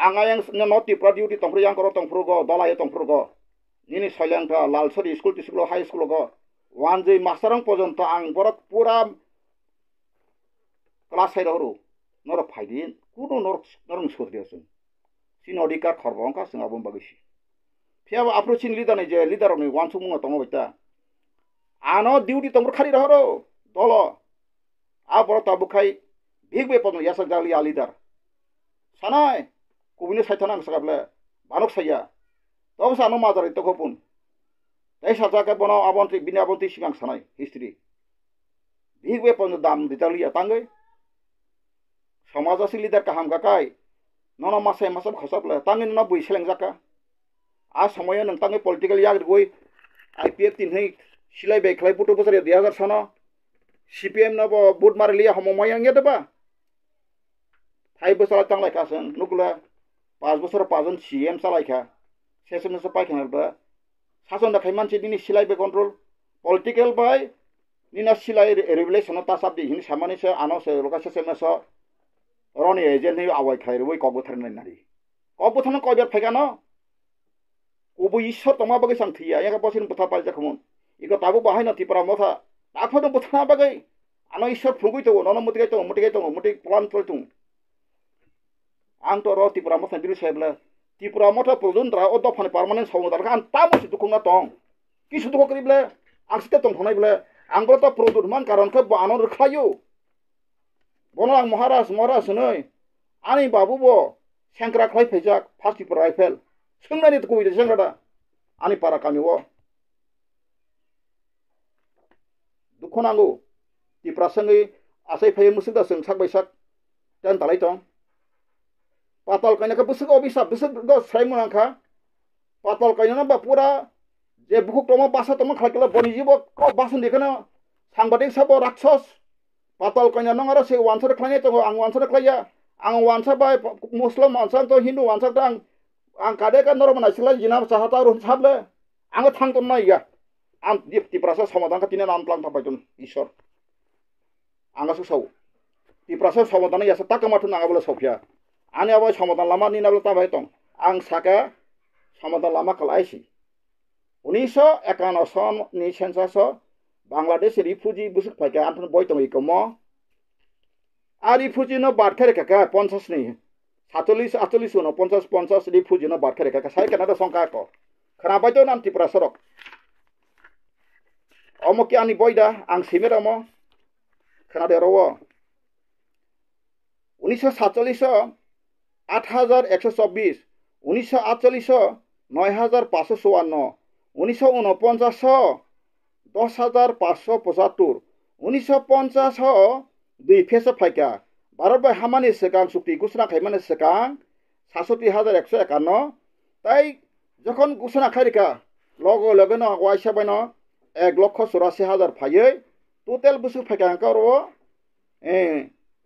Speaker 1: আঙা ইয়াং ন টিপ্ৰা ডিউটি টংফ্ৰু ইয়াং কৰ টংফ্ৰু গ দলাই টংফ্ৰু গ নিনি सैलांथ লালসরি স্কুল टिस्कुल হাই স্কুল ওয়ান জি মাস্টার পর্যন্ত আং বরক পুরা ক্লাস সাইড হরু নর ফাইদি কোনো নর নরং সদ্রি আছেন সিন অধিকার খরবং কা সঙ্গা বম বাগিসি ফিয়াব আপ্রো সিন লিডার যে লিডার নি ওয়ান সুমুং তঙ্গ বৈতা আনো ডিউটি তোমার খালি রহর দল আ বড় তাবু খাই ভিগ বে পদ ইয়াস জালি আ লিডার সানাই কবিনে সাইথানা সাকাবলে বানক সাইয়া তবে আনো মাজারে তো খোপন তাই সাজাকে বন আবন্তি বিনা আবন্তি সিগাং সানাই হিস্ত্রি ভিগ বে পঞ্জ দাম দিতালি আতাঙ্গে সমাজ আছে লিডার কাহাম কাকাই নন মাসে মাসে খসাব লয় তাঙ্গে নন বই সেলেং জাকা আর সময়ে নাঙ্গে পলিটিক্যাল ইয়াগ গই আই পি এফ তিন হই সিলাই বে খেলাই পুটো বছর দুই হাজার সন সিপিএম নব বুট মারি লিয়া সমময় আঙিয়ে দেবা ফাইভ বছর তাং লাইখা আছে পাঁচ বছর পাঁচজন সিএম খা सेसमेसो पायखानारबा सासन दाखाय मानसि दिनै सिलायबो कन्ट्रल पलिटिकेल बाय निना सिलाय रेगुलेसना तासाब दिहिन सामानिसो आनावसो लगा सेसमेसो रनि एजेन्ट नै आवाय खाय रबै कबो थारनाय नारि कबो थानो कयबार फायगानो अबो इसोर तमा बगै सां थिया यागा बसिन बुथा पाल जाखमोन इगो ताबो बाहायना तिपरा मथा ताखोनो बुथा बगै आनो इसोर फुगै तौ नन मुतिगै तौ मुतिगै तौ मुति प्लान तौ आं तो र तिपरा मथा बिरु साहेबला ত্ৰিপুৰা মঠ প্ৰজন দ্বাৰা অদ্যপনে পাৰ্মানেণ্ট হ'ব দ্বাৰা আন তাৰ মই দুখ না তং কিছু দুখ কৰি বোলে আংচিতে তং ধনাই বোলে আংগ্ৰত প্ৰদুৰ্মান কাৰণকে আনৰ ৰখায়ো বন আং মহাৰাজ মহাৰাজ হৈ আনি বাবু ব চেংক্ৰা খাই ফেজাক ফাৰ্ষ্ট ত্ৰিপুৰা ৰাইফেল চোংনাই কৈ দিয়ে চেংক্ৰাটা আনি পাৰা কামিব দুখ নাঙো ত্ৰিপুৰা চেঙি আছে ফেয়ে মুচিদা চেং চাক বৈশাক তেন তালাই তং Watol kaina ka busuk obi oh, sa busuk do saing mana ka? Watol kaina na je buku kloma basa tama kha kela boni jibo ko basa ndi kana tang bading sabo raksos. Watol kaina na ngara se wansa rekla ang wansa rekla ya ang wansa bai muslim wansa to hindu wansa tang ang kade ka noro mana sila jina basa sable ang tang tong ya. na iya ang di prasa sama tang ka tina nam plang isor ang asusau di prasa sama tana ya sa takamatu na ngabala sofia. আনি অবাই সমাধান লামা নি নাবলে তাবাই তং আং সাকে সমাধান লামা কলাইছি উনিশশো একান্ন সন নি census Bangladesh refugee বুসুক পাইকে Anton বই তং কম আর রিফুজি ন বার্থে রেখা কে পঞ্চাশ নি সাতচল্লিশ আটচল্লিশ শূন্য পঞ্চাশ পঞ্চাশ রিফুজি ন বার্থে রেখা কে সাই কেনাটা সংখ্যা এক খারাপ বাইতেও নাম ত্রিপুরা সরক অম কি আনি বই দা আং সিমের অম খেনাদের রব উনিশশো সাতচল্লিশ আঠ হাজাৰ একশ চৌবিছ ঊনৈছশ আঠচল্লিছ ন হাজাৰ পাঁচশ চৌৱন্ন ঊনৈছশ ঊনপঞ্চাছ দহ হাজাৰ পাঁচশ পঁচাত্তৰ ঊনৈছশ পঞ্চাছ দুই ফেছ ফাইকা ভাৰত বাই হামানি চেকাং চুক্তি গোচনা খাই মানে চেকাং ছাষষ্ঠি হাজাৰ একশ একান্ন তাই যখন গোচনা খাই ৰেখা লগে লগে ন কোৱাইছে বাইন এক লক্ষ চৌৰাশী হাজাৰ ফাইয়ৈ টোটেল বস্তু ফাইকা হেঁকা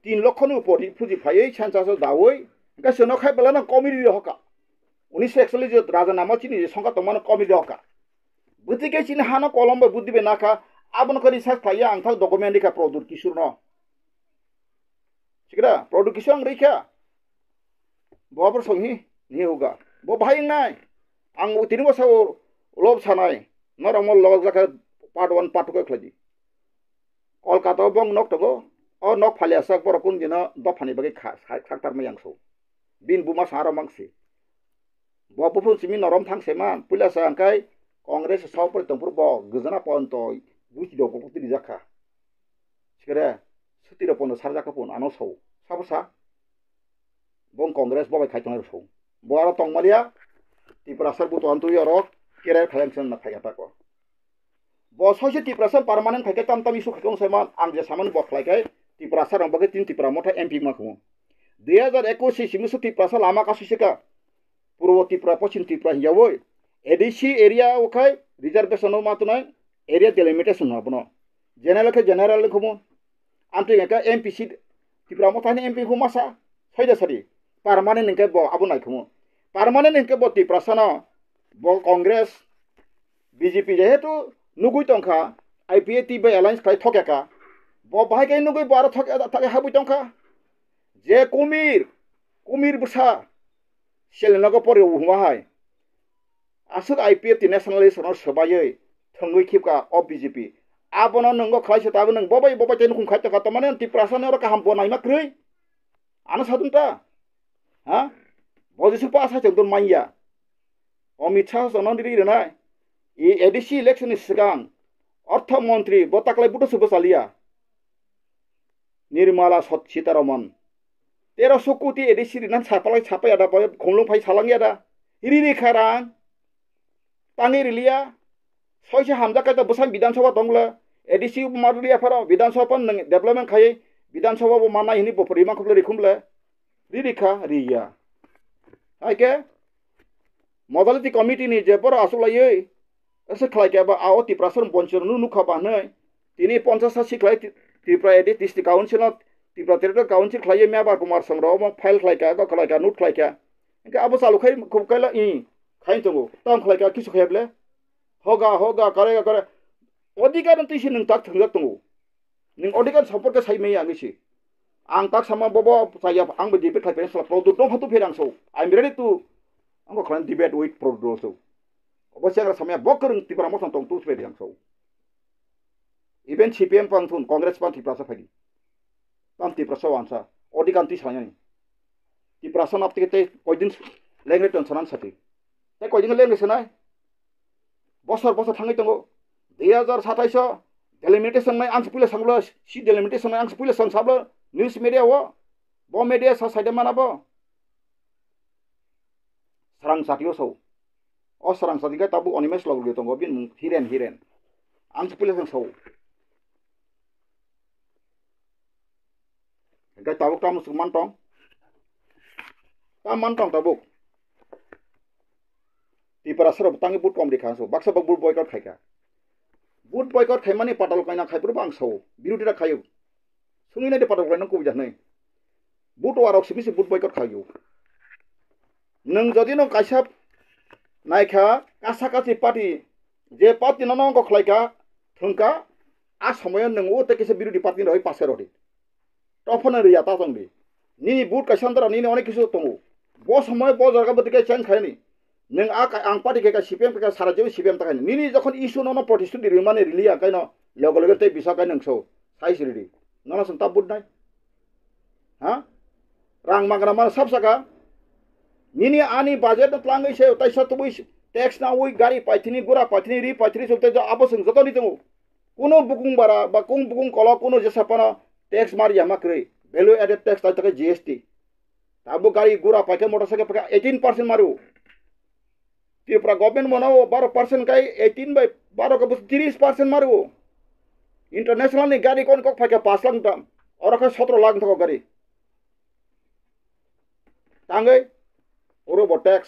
Speaker 1: তিনি লক্ষ নো পঢ়ি ফুজি ফাইয়ৈ চেঞ্চাছত যাৱৈ nga সে khai পেলে না কমি ro ka উনিশশো একচল্লিশ যত রাজা নাম চিনি যে সংখ্যা তোমার কমি দরকার বুদ্ধিকে চিনি হানো কলম্ব বুদ্ধিবে না খা আবন করে সাজ থাইয়া আং থাক ডকুমেন্ট রেখা প্রদুর কিশোর ন ঠিকরা প্রদুর কিশোর আং রেখা বহাবর সঙ্গে নিয়ে হোগা বো ভাই নাই আং তিনি বছর লোভ সানাই নরমল লগ জায়গা পার্ট ওয়ান পার্ট টু খেলাজি কলকাতা বং নক টগো অ নক ফালে আসা বড় কোন দিন দফানি বাকি সাকতার মাই আংসৌ bin buma saro mangsi bo bufun simi norom thang seman pula sa angkai kongres sau per tempur bo gizana ponto buci do kokti dijaka sikere sutira pono sarjaka pon ano sau sabu sa bong kongres bo bai khai tong sau bo ara tong malia tiprasar buto antu yoro kira khalangsen na khai atako bo soje tiprasan permanen khai tam tam isu khai kong seman ang je saman bo khai kai tiprasar ang bagai tin tipra mota mp ma kumo দুহেজাৰ একৈছ চিমুচুটি প্ৰাচাল আমাক আছিছে কা পূৰ্বতী পৰা পশ্চিম ত্ৰিপুৰা হিয়া ঐ A D C area ওখাই ৰিজাৰ্ভেশ্যনো মাতো নাই area ডেলিমিটেশ্যন হ'ব ন জেনেৰেলকে জেনেৰেল ঘুম আনটো এনেকৈ এম পি চি ত্ৰিপুৰা মথানি এম পি ঘুম আছা চাইদা চাৰি পাৰ্মানেণ্ট এনেকৈ ব আব নাই ঘুম পাৰ্মানেণ্ট এনেকৈ ব ত্ৰিপুৰা চান ব কংগ্ৰেছ বি জে পি যিহেতু নুগুই টংখা আই পি এ টি বা এলায়েন্স খাই থকা ব বাহেকে নুগুই ব আৰু থকা থাকে হাবি টংখা जे कुमिर कुमिर बसा सेलेनागो परि उमाहाय आसुर I P F T national इशनाव सोबायै थोंगै खिबका अफ बि जे पि आबनाव नोंगो खायसो दाबो नों बबाय बबाय तेन खुंखाय तका तमाने तिप्रासाने और काहाम बनाय माक्रै आनो सादुनता हा बजिसु पास हाय जोंदोन माइया अमित शाह जनदिरि रोनाय इ एडिसि इलेक्सननि सिगां অর্থমন্ত্রী গতাকলাই বুটো সুবসালিয়া নির্মলা সীতারমন তেৰ চকুটি এৰি চিৰিদিনাখন চাপালাই চাপাই আদা পাই ঘুমলুং ফাই চালাঙি আদা হিৰিৰি খাৰাং পানী ৰিলিয়া ছয়শ হামজা কাইটা বচাই বিধানসভা টংলা এ ডি চি মাৰি এফাৰ বিধানসভাখন ডেভেলপমেণ্ট খায় বিধানসভা মানাই সি ইমান খুবলৈ ৰিখুমলে ৰিৰিখা ৰিয়া আইকে মদালিটি কমিটি নি যে বৰ আচলাই এছে খেলাই কেবা আও ত্ৰিপুৰাচৰ পঞ্চায়তনো নোখাবা নহয় তিনি পঞ্চাছ চাচি খেলাই Tripura A D district ទីប្រតិរិទ្ធកោនជិតខ្លៃយមបារកុមារសំរោមផែលខ្លៃកាក៏ខ្លៃកានុតខ្លៃកាអង្គអបសាលុខៃគុំកៃឡាអ៊ីខៃតងតំខ្លៃកាគិសុខេបលេហូកាហូកាការេការេអធិការនទីសិនឹងតាក់ថងតងនឹងអធិការសម្ពកសៃមេអាងិឈីអាងតាក់សមបបសាយអាងបជីបិតខ្លៃពេនស្លាប់ប្រទុតហទុភេរងសូអៃមេរេទូអង្គខ្លៃឌីបេតវីតប្រដូសូអបសាករសមបករនទីប្រមសំតងទូស្វេរងសូ even CPM ផងធុនកងក្រេសផងទីប្រសាផៃ tan ti prasa wansa odi kan ti saranya ni ti prasa nap ti te koidin lengre ton sanan sati te koidin lengre senai বছর বছর থাঙ্গি তঙ্গ দুই হাজার সাতাইশ डेलिमिटेसनमै आंस पुले सांगलो सि डेलिमिटेसनमै आंस पुले सांसाबलो न्युज मिडिया हो ब मिडिया छ साइड मानाबो सरां साथियो सौ अ सरां साथिका ताबु अनिमेश लगलियो तंगो बिन हिरेन हिरेन आंस पुले सांग सौ cái tàu trong sự man trong ta man trong tàu bục ti para sarap tăng bút đi khá sổ. Bác sở bak bút gọt khai kà. bút gọt khai mà nè mane patal kaina khai bút sổ. Bí đi pur bang so birudira khayo sungi na de patal kaina ko janai bút warok simisi bút gọt khai Nâng boycott khayo নং যদি ন কাইসাব নাইখা কাছাকাছি party যে party ননঙ্গ খলাইকা থুঙ্কা আ সময় নঙ্গো তে কিছু বিরোধী party রই পাশে রটি টফনের ইয়াতা निनी নিনি বুট কাইসান্তরা নিনি অনেক কিছু তঙ্গু ব जग्गा ব জায়গা বদিকে চেঞ্জ খায়নি नों आं पार्टी खाय सिपिएम खाय सारा जेबो सिपिएम थाखाय निनी जखन इस्यु न प्रतिष्ठित दिरि माने रिलि न लोगो बिसा खाय साइस रिदि नाइ सब सका बजेट प्लांगै से तै सत टैक्स ना गाडी गुरा रि पाइथिनि सोते जो आबो सों बारा बा कल कुन जेसा पना ট্যাক্স মার জমা করে ভ্যালু অ্যাডেড ট্যাক্স তাই থাকে জিএসটি তাবু গাড়ি ঘোড়া পাখে মোটরসাইকেল পাখে এইটিন পার্সেন্ট মারু ত্রিপুরা গভর্নমেন্ট মনাও বারো পার্সেন্ট গাই এইটিন বাই বারো কে বুঝ তিরিশ পার্সেন্ট মারু ইন্টারন্যাশনালনি গাড়ি কোন কক ফাইকে পাঁচ লাখ দাম ওরকে সতেরো লাখ থাকো গাড়ি তাঙ্গে ওরব ট্যাক্স